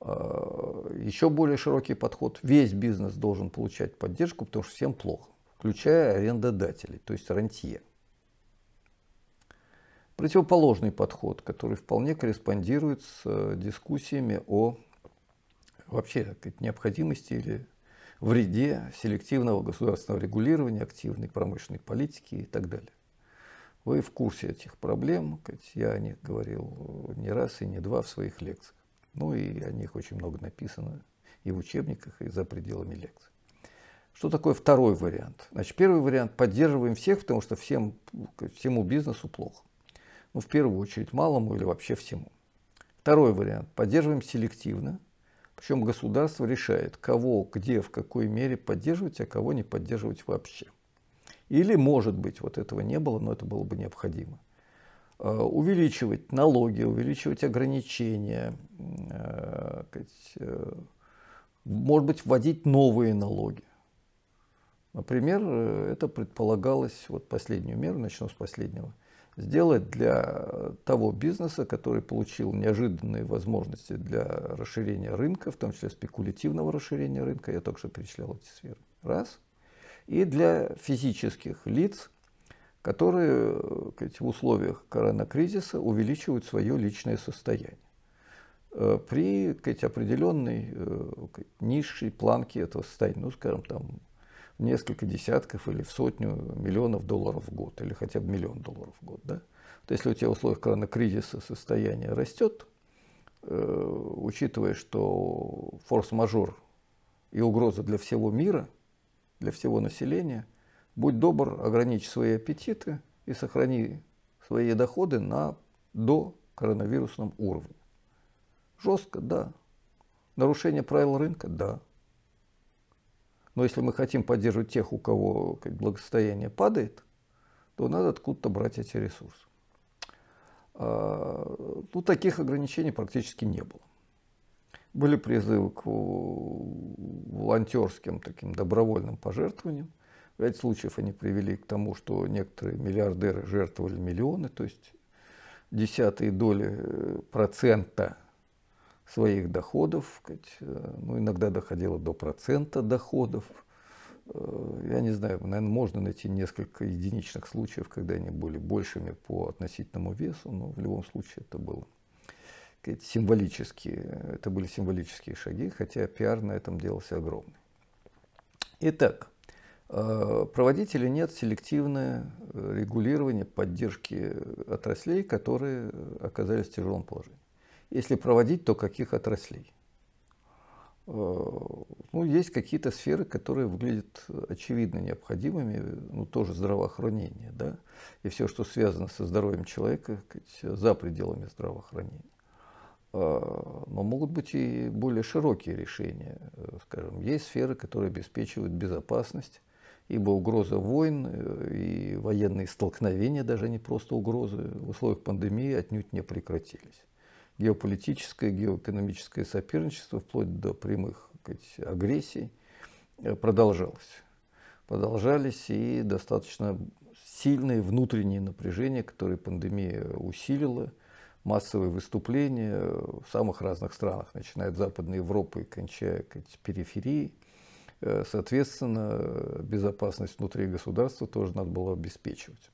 А, еще более широкий подход. Весь бизнес должен получать поддержку, потому что всем плохо включая арендодателей, то есть рантье. Противоположный подход, который вполне корреспондирует с э, дискуссиями о вообще необходимости или вреде селективного государственного регулирования, активной промышленной политики и так далее. Вы в курсе этих проблем, я о них говорил э, не раз и не два в своих лекциях. Ну и о них очень много написано и в учебниках, и за пределами лекций. Что такое второй вариант? Значит, первый вариант – поддерживаем всех, потому что всем, всему бизнесу плохо. Ну, в первую очередь, малому или вообще всему. Второй вариант – поддерживаем селективно, причем государство решает, кого, где, в какой мере поддерживать, а кого не поддерживать вообще. Или, может быть, вот этого не было, но это было бы необходимо. Э, увеличивать налоги, увеличивать ограничения, э, э, может быть, вводить новые налоги. Например, э, это предполагалось, вот последнюю меру, начну с последнего, сделать для того бизнеса, который получил неожиданные возможности для расширения рынка, в том числе спекулятивного расширения рынка, я только что перечислял эти сферы, раз, и для физических лиц, которые в э, условиях коронакризиса увеличивают свое личное состояние э, при определенной низшей планке этого состояния, ну, скажем, там, несколько десятков или в сотню миллионов долларов в год, или хотя бы миллион долларов в год. Да? То если у тебя в условиях кризиса состояние растет, э, учитывая, что форс-мажор и угроза для всего мира, для всего населения, будь добр, ограничь свои аппетиты и сохрани свои доходы на до коронавирусном уровне. Жестко, да. Нарушение правил рынка, да. Но если мы хотим поддерживать тех, у кого как, благосостояние падает, то надо откуда-то брать эти ресурсы. А, ну, таких ограничений практически не было. Были призывы к волонтерским таким добровольным пожертвованиям. В ряде случаев они привели к тому, что некоторые миллиардеры жертвовали миллионы, то есть десятые доли э, процента своих доходов, э, ну, иногда доходило до процента доходов. Э, я не знаю, наверное, можно найти несколько единичных случаев, когда они были большими по относительному весу, но в любом случае это было символические, это были символические шаги, хотя пиар на этом делался огромный. Итак, э, проводить или нет селективное регулирование поддержки отраслей, которые оказались в тяжелом положении. Если проводить, то каких отраслей? Э, ну, есть какие-то сферы, которые выглядят очевидно необходимыми, ну, тоже здравоохранение, да, и все, что связано со здоровьем человека, за пределами здравоохранения. Э, но могут быть и более широкие решения, э, скажем, есть сферы, которые обеспечивают безопасность, ибо угроза войн и военные столкновения, даже не просто угрозы, в условиях пандемии отнюдь не прекратились геополитическое, геоэкономическое соперничество, вплоть до прямых сказать, агрессий, э, продолжалось. Продолжались и достаточно сильные внутренние напряжения, которые пандемия усилила, массовые выступления э, в самых разных странах, начиная от Западной Европы и кончая сказать, периферии. Э, соответственно, безопасность внутри государства тоже надо было обеспечивать.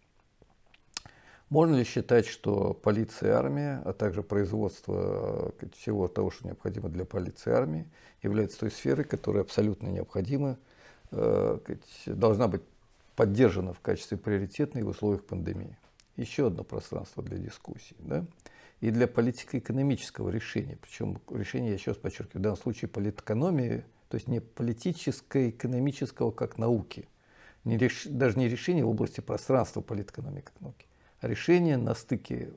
Можно ли считать, что полиция и армия, а также производство э, всего того, что необходимо для полиции и армии, является той сферой, которая абсолютно необходима, э, должна быть поддержана в качестве приоритетной в условиях пандемии? Еще одно пространство для дискуссий. Да? И для политико-экономического решения, причем решение, я еще раз подчеркиваю, в данном случае политэкономии, то есть не политическо-экономического как науки, не реш... даже не решение в области пространства политэкономии как науки, решения на стыке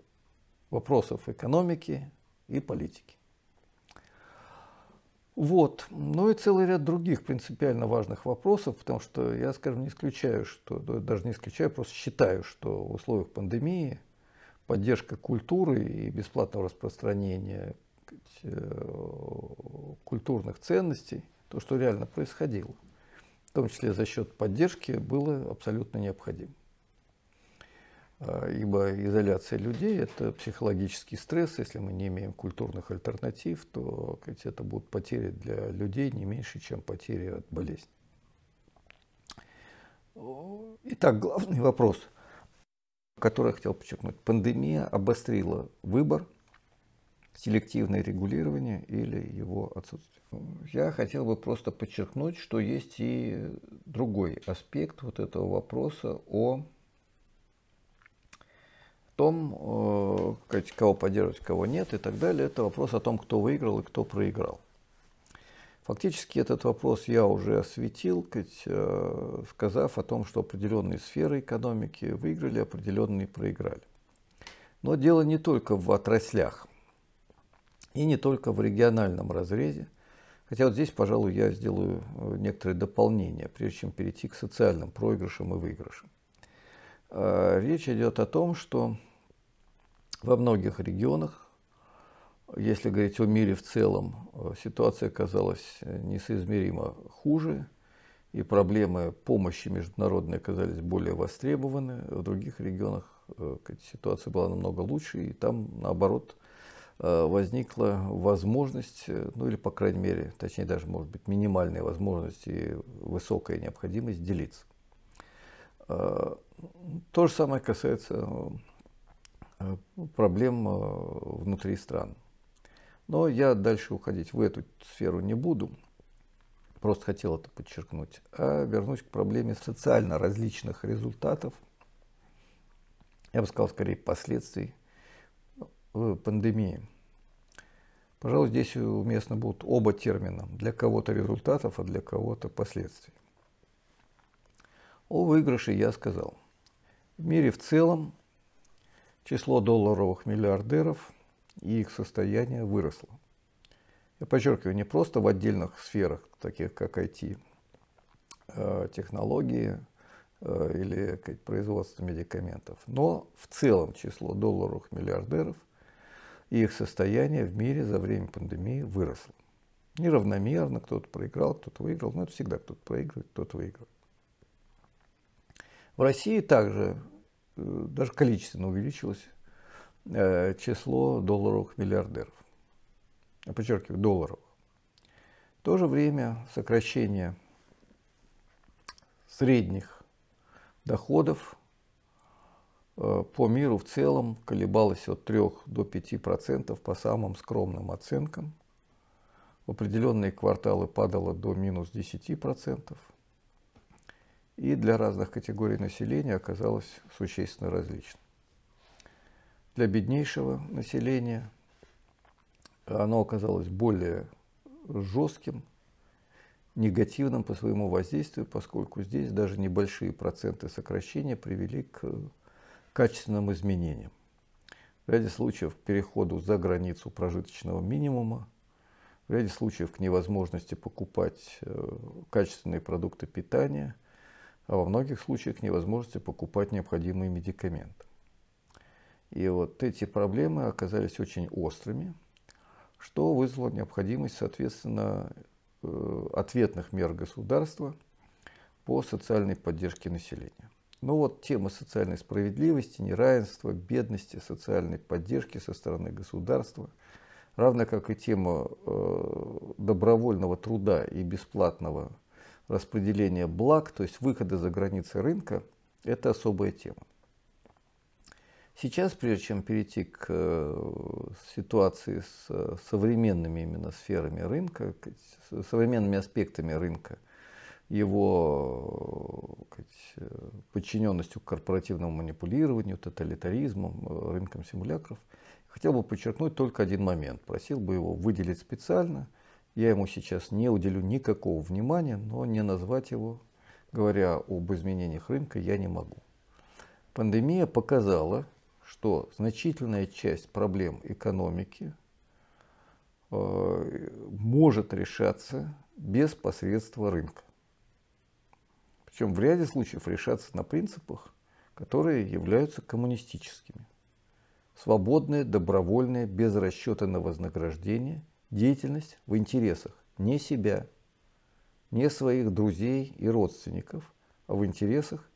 вопросов экономики и политики. Вот. Ну и целый ряд других принципиально важных вопросов, потому что я, скажем, не исключаю, что, даже не исключаю, просто считаю, что в условиях пандемии поддержка культуры и бесплатного распространения э, культурных ценностей, то, что реально происходило, в том числе за счет поддержки, было абсолютно необходимо. А, ибо изоляция людей – это психологический стресс. Если мы не имеем культурных альтернатив, то сказать, это будут потери для людей не меньше, чем потери от болезни. Итак, главный вопрос, который я хотел подчеркнуть. Пандемия обострила выбор, селективное регулирование или его отсутствие. Я хотел бы просто подчеркнуть, что есть и другой аспект вот этого вопроса о том, э, кого поддерживать, кого нет и так далее, это вопрос о том, кто выиграл и кто проиграл. Фактически этот вопрос я уже осветил, э, сказав о том, что определенные сферы экономики выиграли, определенные проиграли. Но дело не только в отраслях и не только в региональном разрезе. Хотя вот здесь, пожалуй, я сделаю э, некоторые дополнения, прежде чем перейти к социальным проигрышам и выигрышам. Речь идет о том, что во многих регионах, если говорить о мире в целом, э, ситуация оказалась э, несоизмеримо хуже, и проблемы помощи международной оказались более востребованы. В других регионах э, ситуация была намного лучше, и там, наоборот, возникла возможность, ну или, по крайней мере, точнее даже, может быть, минимальная возможность и высокая необходимость делиться. То же самое касается Э, проблем э, внутри стран. Но я дальше уходить в эту сферу не буду, просто хотел это подчеркнуть, а вернусь к проблеме социально различных результатов, я бы сказал, скорее последствий э, пандемии. Пожалуй, здесь уместно будут оба термина. Для кого-то результатов, а для кого-то последствий. О выигрыше я сказал. В мире в целом Число долларовых миллиардеров и их состояние выросло. Я подчеркиваю, не просто в отдельных сферах, таких как IT, э, технологии э, или производство медикаментов, но в целом число долларовых миллиардеров и их состояние в мире за время пандемии выросло. Неравномерно кто-то проиграл, кто-то выиграл, но это всегда кто-то проигрывает, кто-то выигрывает. В России также даже количественно увеличилось э, число долларовых миллиардеров. Я подчеркиваю, долларов. В то же время сокращение средних доходов э, по миру в целом колебалось от 3 до 5% по самым скромным оценкам. В определенные кварталы падало до минус 10% и для разных категорий населения оказалось существенно различным. Для беднейшего населения оно оказалось более жестким, негативным по своему воздействию, поскольку здесь даже небольшие проценты сокращения привели к качественным изменениям. В ряде случаев к переходу за границу прожиточного минимума, в ряде случаев к невозможности покупать э, качественные продукты питания, а во многих случаях невозможности покупать необходимые медикаменты. И вот эти проблемы оказались очень острыми, что вызвало необходимость, соответственно, э, ответных мер государства по социальной поддержке населения. Но ну вот тема социальной справедливости, неравенства, бедности, социальной поддержки со стороны государства, равно как и тема э, добровольного труда и бесплатного распределение благ, то есть выходы за границы рынка, это особая тема. Сейчас, прежде чем перейти к э, ситуации с э, современными именно сферами рынка, современными аспектами рынка, его э, подчиненностью к корпоративному манипулированию, тоталитаризму, рынкам симулякров, хотел бы подчеркнуть только один момент. Просил бы его выделить специально – я ему сейчас не уделю никакого внимания, но не назвать его, говоря об изменениях рынка, я не могу. Пандемия показала, что значительная часть проблем экономики э, может решаться без посредства рынка. Причем в ряде случаев решаться на принципах, которые являются коммунистическими. Свободное, добровольное, без расчета на вознаграждение – деятельность в интересах не себя, не своих друзей и родственников, а в интересах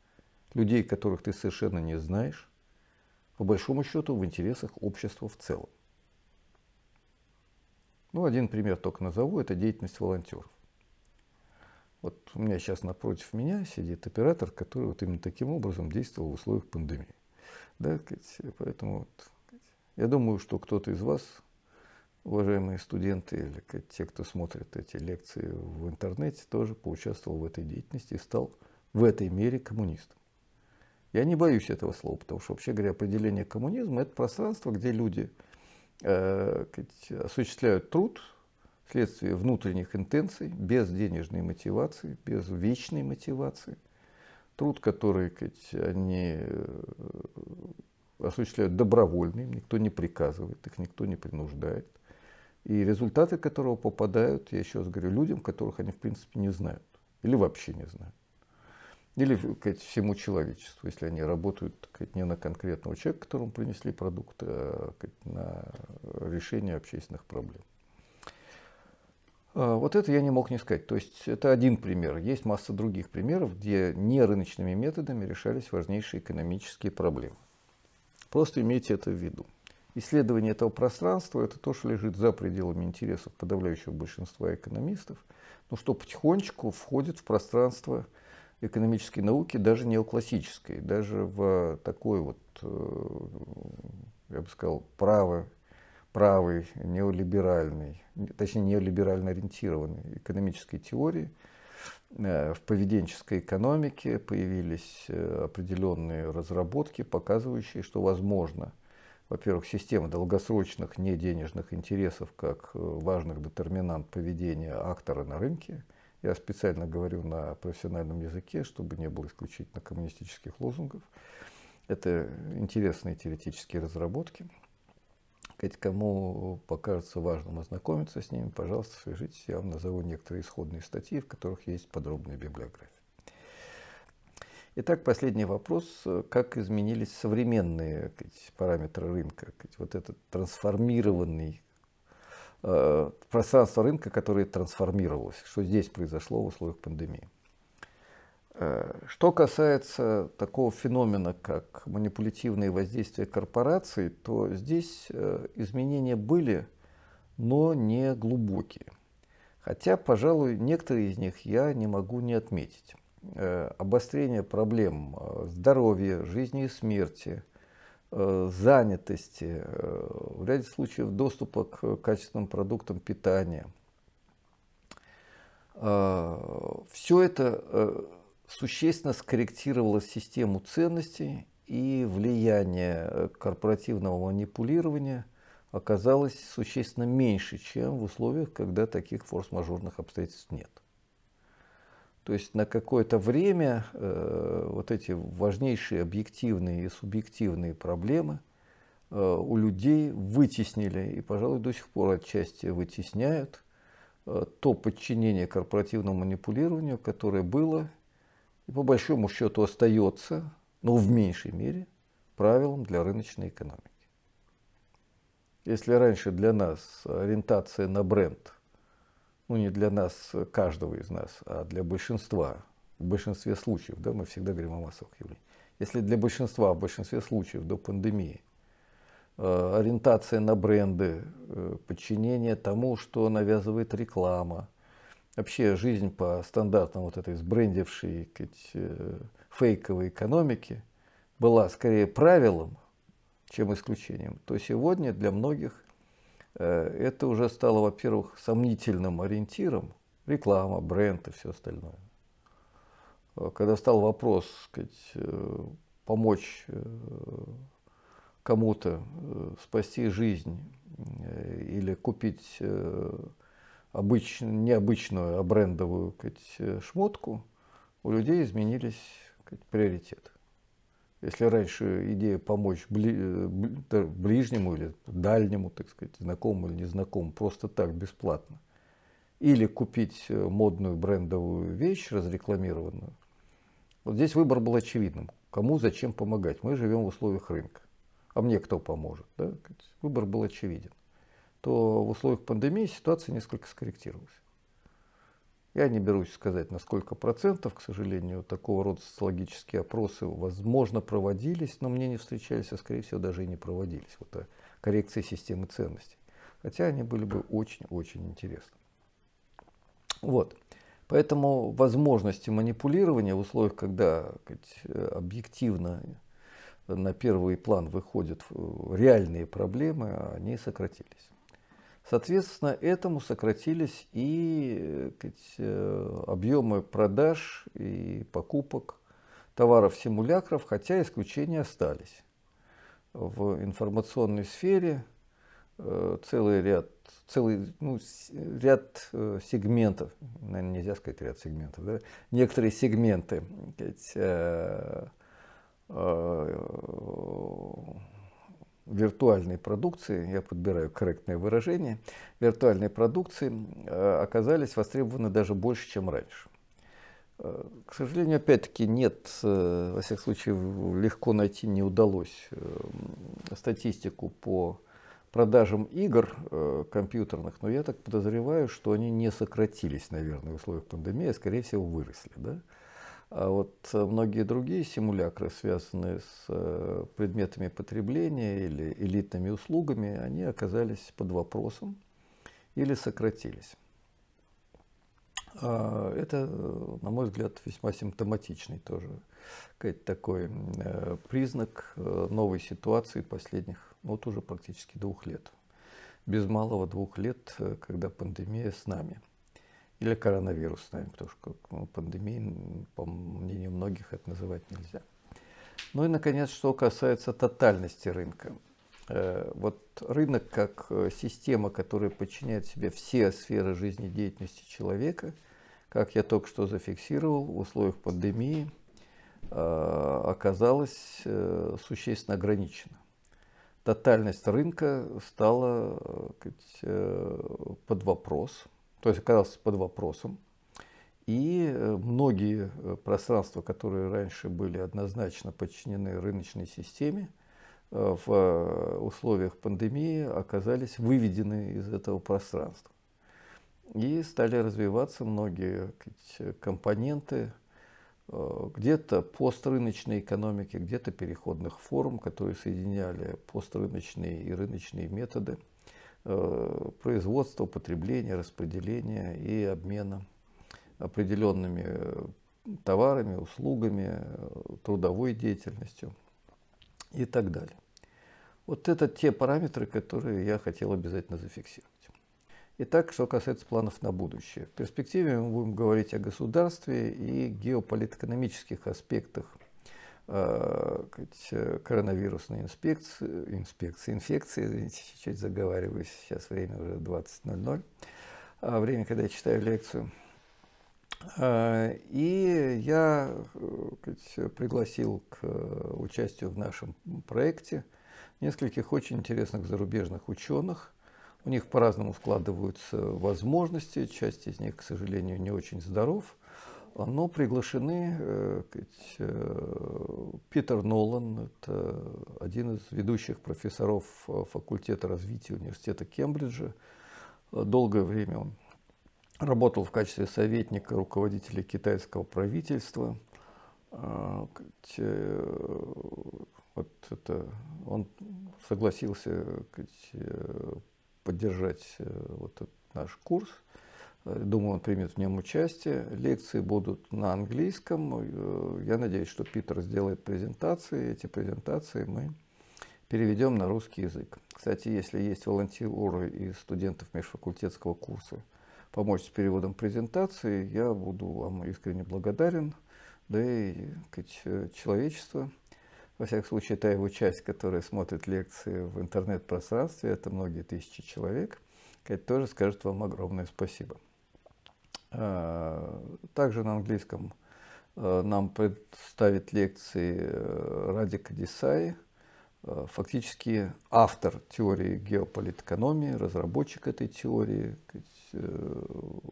людей, которых ты совершенно не знаешь, по большому счету в интересах общества в целом. Ну, один пример только назову, это деятельность волонтеров. Вот у меня сейчас напротив меня сидит оператор, который вот именно таким образом действовал в условиях пандемии. Да, поэтому вот, я думаю, что кто-то из вас уважаемые студенты или те, кто смотрит эти лекции в интернете, тоже поучаствовал в этой деятельности и стал в этой мере коммунистом. Я не боюсь этого слова, потому что, вообще говоря, определение коммунизма – это пространство, где люди э, осуществляют труд вследствие внутренних интенций, без денежной мотивации, без вечной мотивации. Труд, который сказать, они э, осуществляют добровольно, никто не приказывает, их никто не принуждает и результаты которого попадают, я еще раз говорю, людям, которых они в принципе не знают или вообще не знают. Или сказать, всему человечеству, если они работают сказать, не на конкретного человека, которому принесли продукт, а сказать, на решение общественных проблем. А, вот это я не мог не сказать. То есть это один пример. Есть масса других примеров, где не рыночными методами решались важнейшие экономические проблемы. Просто имейте это в виду исследование этого пространства – это то, что лежит за пределами интересов подавляющего большинства экономистов, но что потихонечку входит в пространство экономической науки, даже неоклассической, даже в такой вот, э, я бы сказал, правый, правый неолиберальный, точнее неолиберально ориентированной экономической теории, э, в поведенческой экономике появились э, определенные разработки, показывающие, что возможно – во-первых, система долгосрочных неденежных интересов как э, важных детерминант поведения актора на рынке. Я специально говорю на профессиональном языке, чтобы не было исключительно коммунистических лозунгов. Это интересные теоретические разработки. кому покажется важным ознакомиться с ними, пожалуйста, свяжитесь. Я вам назову некоторые исходные статьи, в которых есть подробная библиография. Итак, последний вопрос. Как изменились современные параметры рынка? Вот этот трансформированный э, пространство рынка, которое трансформировалось, что здесь произошло в условиях пандемии. Э, что касается такого феномена, как манипулятивные воздействия корпораций, то здесь э, изменения были, но не глубокие. Хотя, пожалуй, некоторые из них я не могу не отметить. Э, обострение проблем э, здоровья, жизни и смерти, э, занятости, в ряде случаев доступа к качественным продуктам питания. Все это существенно скорректировало систему ценностей и влияние корпоративного манипулирования оказалось существенно меньше, чем в условиях, когда таких форс-мажорных обстоятельств нет. То есть на какое-то время э, вот эти важнейшие объективные и субъективные проблемы э, у людей вытеснили и, пожалуй, до сих пор отчасти вытесняют э, то подчинение корпоративному манипулированию, которое было и по большому счету остается, но в меньшей мере, правилом для рыночной экономики. Если раньше для нас ориентация на бренд ну не для нас, э, каждого из нас, а для большинства, в большинстве случаев, да, мы всегда говорим о массовых явлениях. Если для большинства, в большинстве случаев до пандемии э, ориентация на бренды, э, подчинение тому, что навязывает реклама, вообще жизнь по стандартам вот этой сбрендившей э, фейковой экономики была скорее правилом, чем исключением, то сегодня для многих Э, это уже стало, во-первых, сомнительным ориентиром, реклама, бренд и все остальное. Э, когда стал вопрос, сказать, э, помочь кому-то спасти жизнь или купить обычную, необычную, а брендовую сказать, шмотку, у людей изменились сказать, приоритеты. Если раньше идея помочь э, ближнему или дальнему, так сказать, знакомому или незнакомому, просто так, бесплатно, или купить э, модную брендовую вещь, разрекламированную, вот здесь выбор был очевидным. Кому зачем помогать? Мы живем в условиях рынка. А мне кто поможет? Да? Выбор был очевиден. То в условиях пандемии ситуация несколько скорректировалась. Я не берусь сказать, на сколько процентов, к сожалению, такого рода социологические опросы, возможно, проводились, но мне не встречались, а, скорее всего, даже и не проводились. Вот а, коррекции системы ценностей. Хотя они были бы очень-очень интересны. Вот. Поэтому возможности манипулирования в условиях, когда сказать, объективно на первый план выходят э, реальные проблемы, они сократились. Соответственно, этому сократились и э, э, объемы продаж и покупок товаров-симулякров, хотя исключения остались. В информационной сфере э, целый ряд, целый, ну, ряд сегментов, наверное, нельзя сказать ряд сегментов, да? некоторые сегменты виртуальной продукции, я подбираю корректное выражение, виртуальной продукции э, оказались востребованы даже больше, чем раньше. Э, к сожалению, опять-таки нет, э, во всех случаях легко найти не удалось статистику по продажам игр компьютерных, но я так подозреваю, что они не сократились, наверное, в условиях пандемии, а, скорее всего, выросли. Да? А вот э, многие другие симулякры, связанные с э, предметами потребления или элитными услугами, они оказались под вопросом или сократились. А, это, э, на мой взгляд, весьма симптоматичный тоже какой-то такой признак новой ситуации последних, ну, вот уже практически двух лет. Без малого двух лет, когда пандемия с нами – или коронавирусная, потому что ну, пандемии, по мнению многих, это называть нельзя. Ну и, наконец, что касается тотальности рынка. Э, вот рынок как э, система, которая подчиняет себе все сферы жизнедеятельности человека, как я только что зафиксировал, в условиях пандемии э, оказалась существенно ограничена. Тотальность рынка стала сказать, под вопрос – то есть оказался под вопросом. И э, многие э, пространства, которые раньше были однозначно подчинены рыночной системе, э, в условиях пандемии оказались выведены из этого пространства. И стали развиваться многие компоненты, где-то пострыночной экономики, где-то переходных форм, которые соединяли пострыночные и рыночные методы – Э, производства, потребления, распределения и обмена определенными э, товарами, услугами, э, трудовой деятельностью и так далее. Вот это те параметры, которые я хотел обязательно зафиксировать. Итак, что касается планов на будущее. В перспективе мы будем говорить о государстве и геополитэкономических аспектах Э, коронавирусной инспекции, инспекции, инфекции, извините, чуть-чуть заговариваюсь, сейчас время уже 20.00, а, время, когда я читаю лекцию. А, и я э, пригласил к э, участию в нашем проекте нескольких очень интересных зарубежных ученых. У них по-разному складываются возможности, часть из них, к сожалению, не очень здоров – оно приглашены э, э, Питер Нолан, это один из ведущих профессоров э, факультета развития университета Кембриджа. Долгое время он работал в качестве советника руководителя китайского правительства. Вот это, он согласился поддержать вот этот наш курс – Э, думаю, он примет в нем участие. Лекции будут на английском. Э, я надеюсь, что Питер сделает презентации. Эти презентации мы переведем на русский язык. Кстати, если есть волонтеры и студентов межфакультетского курса, помочь с переводом презентации, я буду вам искренне благодарен. Да и э, человечество, во всяком случае, та его часть, которая смотрит лекции в интернет-пространстве, это многие тысячи человек, это тоже скажет вам огромное спасибо. Э, также на английском э, нам представит лекции э, Радика Десаи, фактически автор теории геополитэкономии, разработчик этой теории,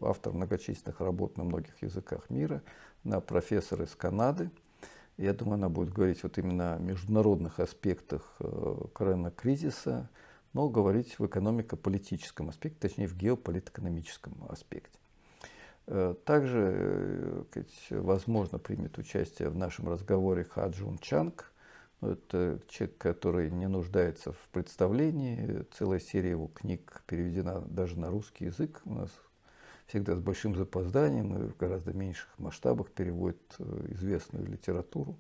автор многочисленных работ на многих языках мира, на профессор из Канады. Я думаю, она будет говорить вот именно о международных аспектах коронакризиса, но говорить в экономико-политическом аспекте, точнее в геополитэкономическом аспекте. Э, также э, возможно примет участие в нашем разговоре Хаджун Чанг. Ну, это человек, который не нуждается в представлении. Целая серия его книг переведена даже на русский язык. У нас всегда с большим запозданием и в гораздо меньших масштабах переводит э, известную литературу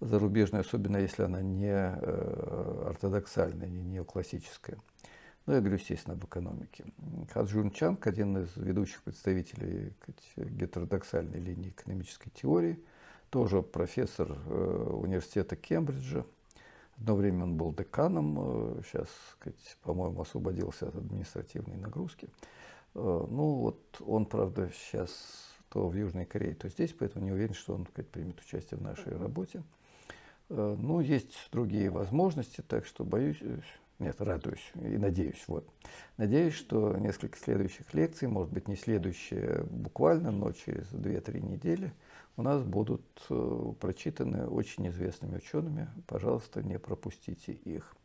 зарубежную, особенно если она не ортодоксальная, не неоклассическая. классическая. Ну, я говорю, естественно, об экономике. Хаджун Чанг, один из ведущих представителей гетеродоксальной линии экономической теории, тоже профессор э, университета Кембриджа. Одно время он был деканом, э, сейчас, по-моему, освободился от административной нагрузки. Э, ну, вот он, правда, сейчас то в Южной Корее, то здесь, поэтому не уверен, что он сказать, примет участие в нашей работе. Ну, есть другие возможности, так что боюсь, нет, радуюсь и надеюсь. Вот. Надеюсь, что несколько следующих лекций, может быть, не следующие буквально, но через 2-3 недели у нас будут э, прочитаны очень известными учеными. Пожалуйста, не пропустите их.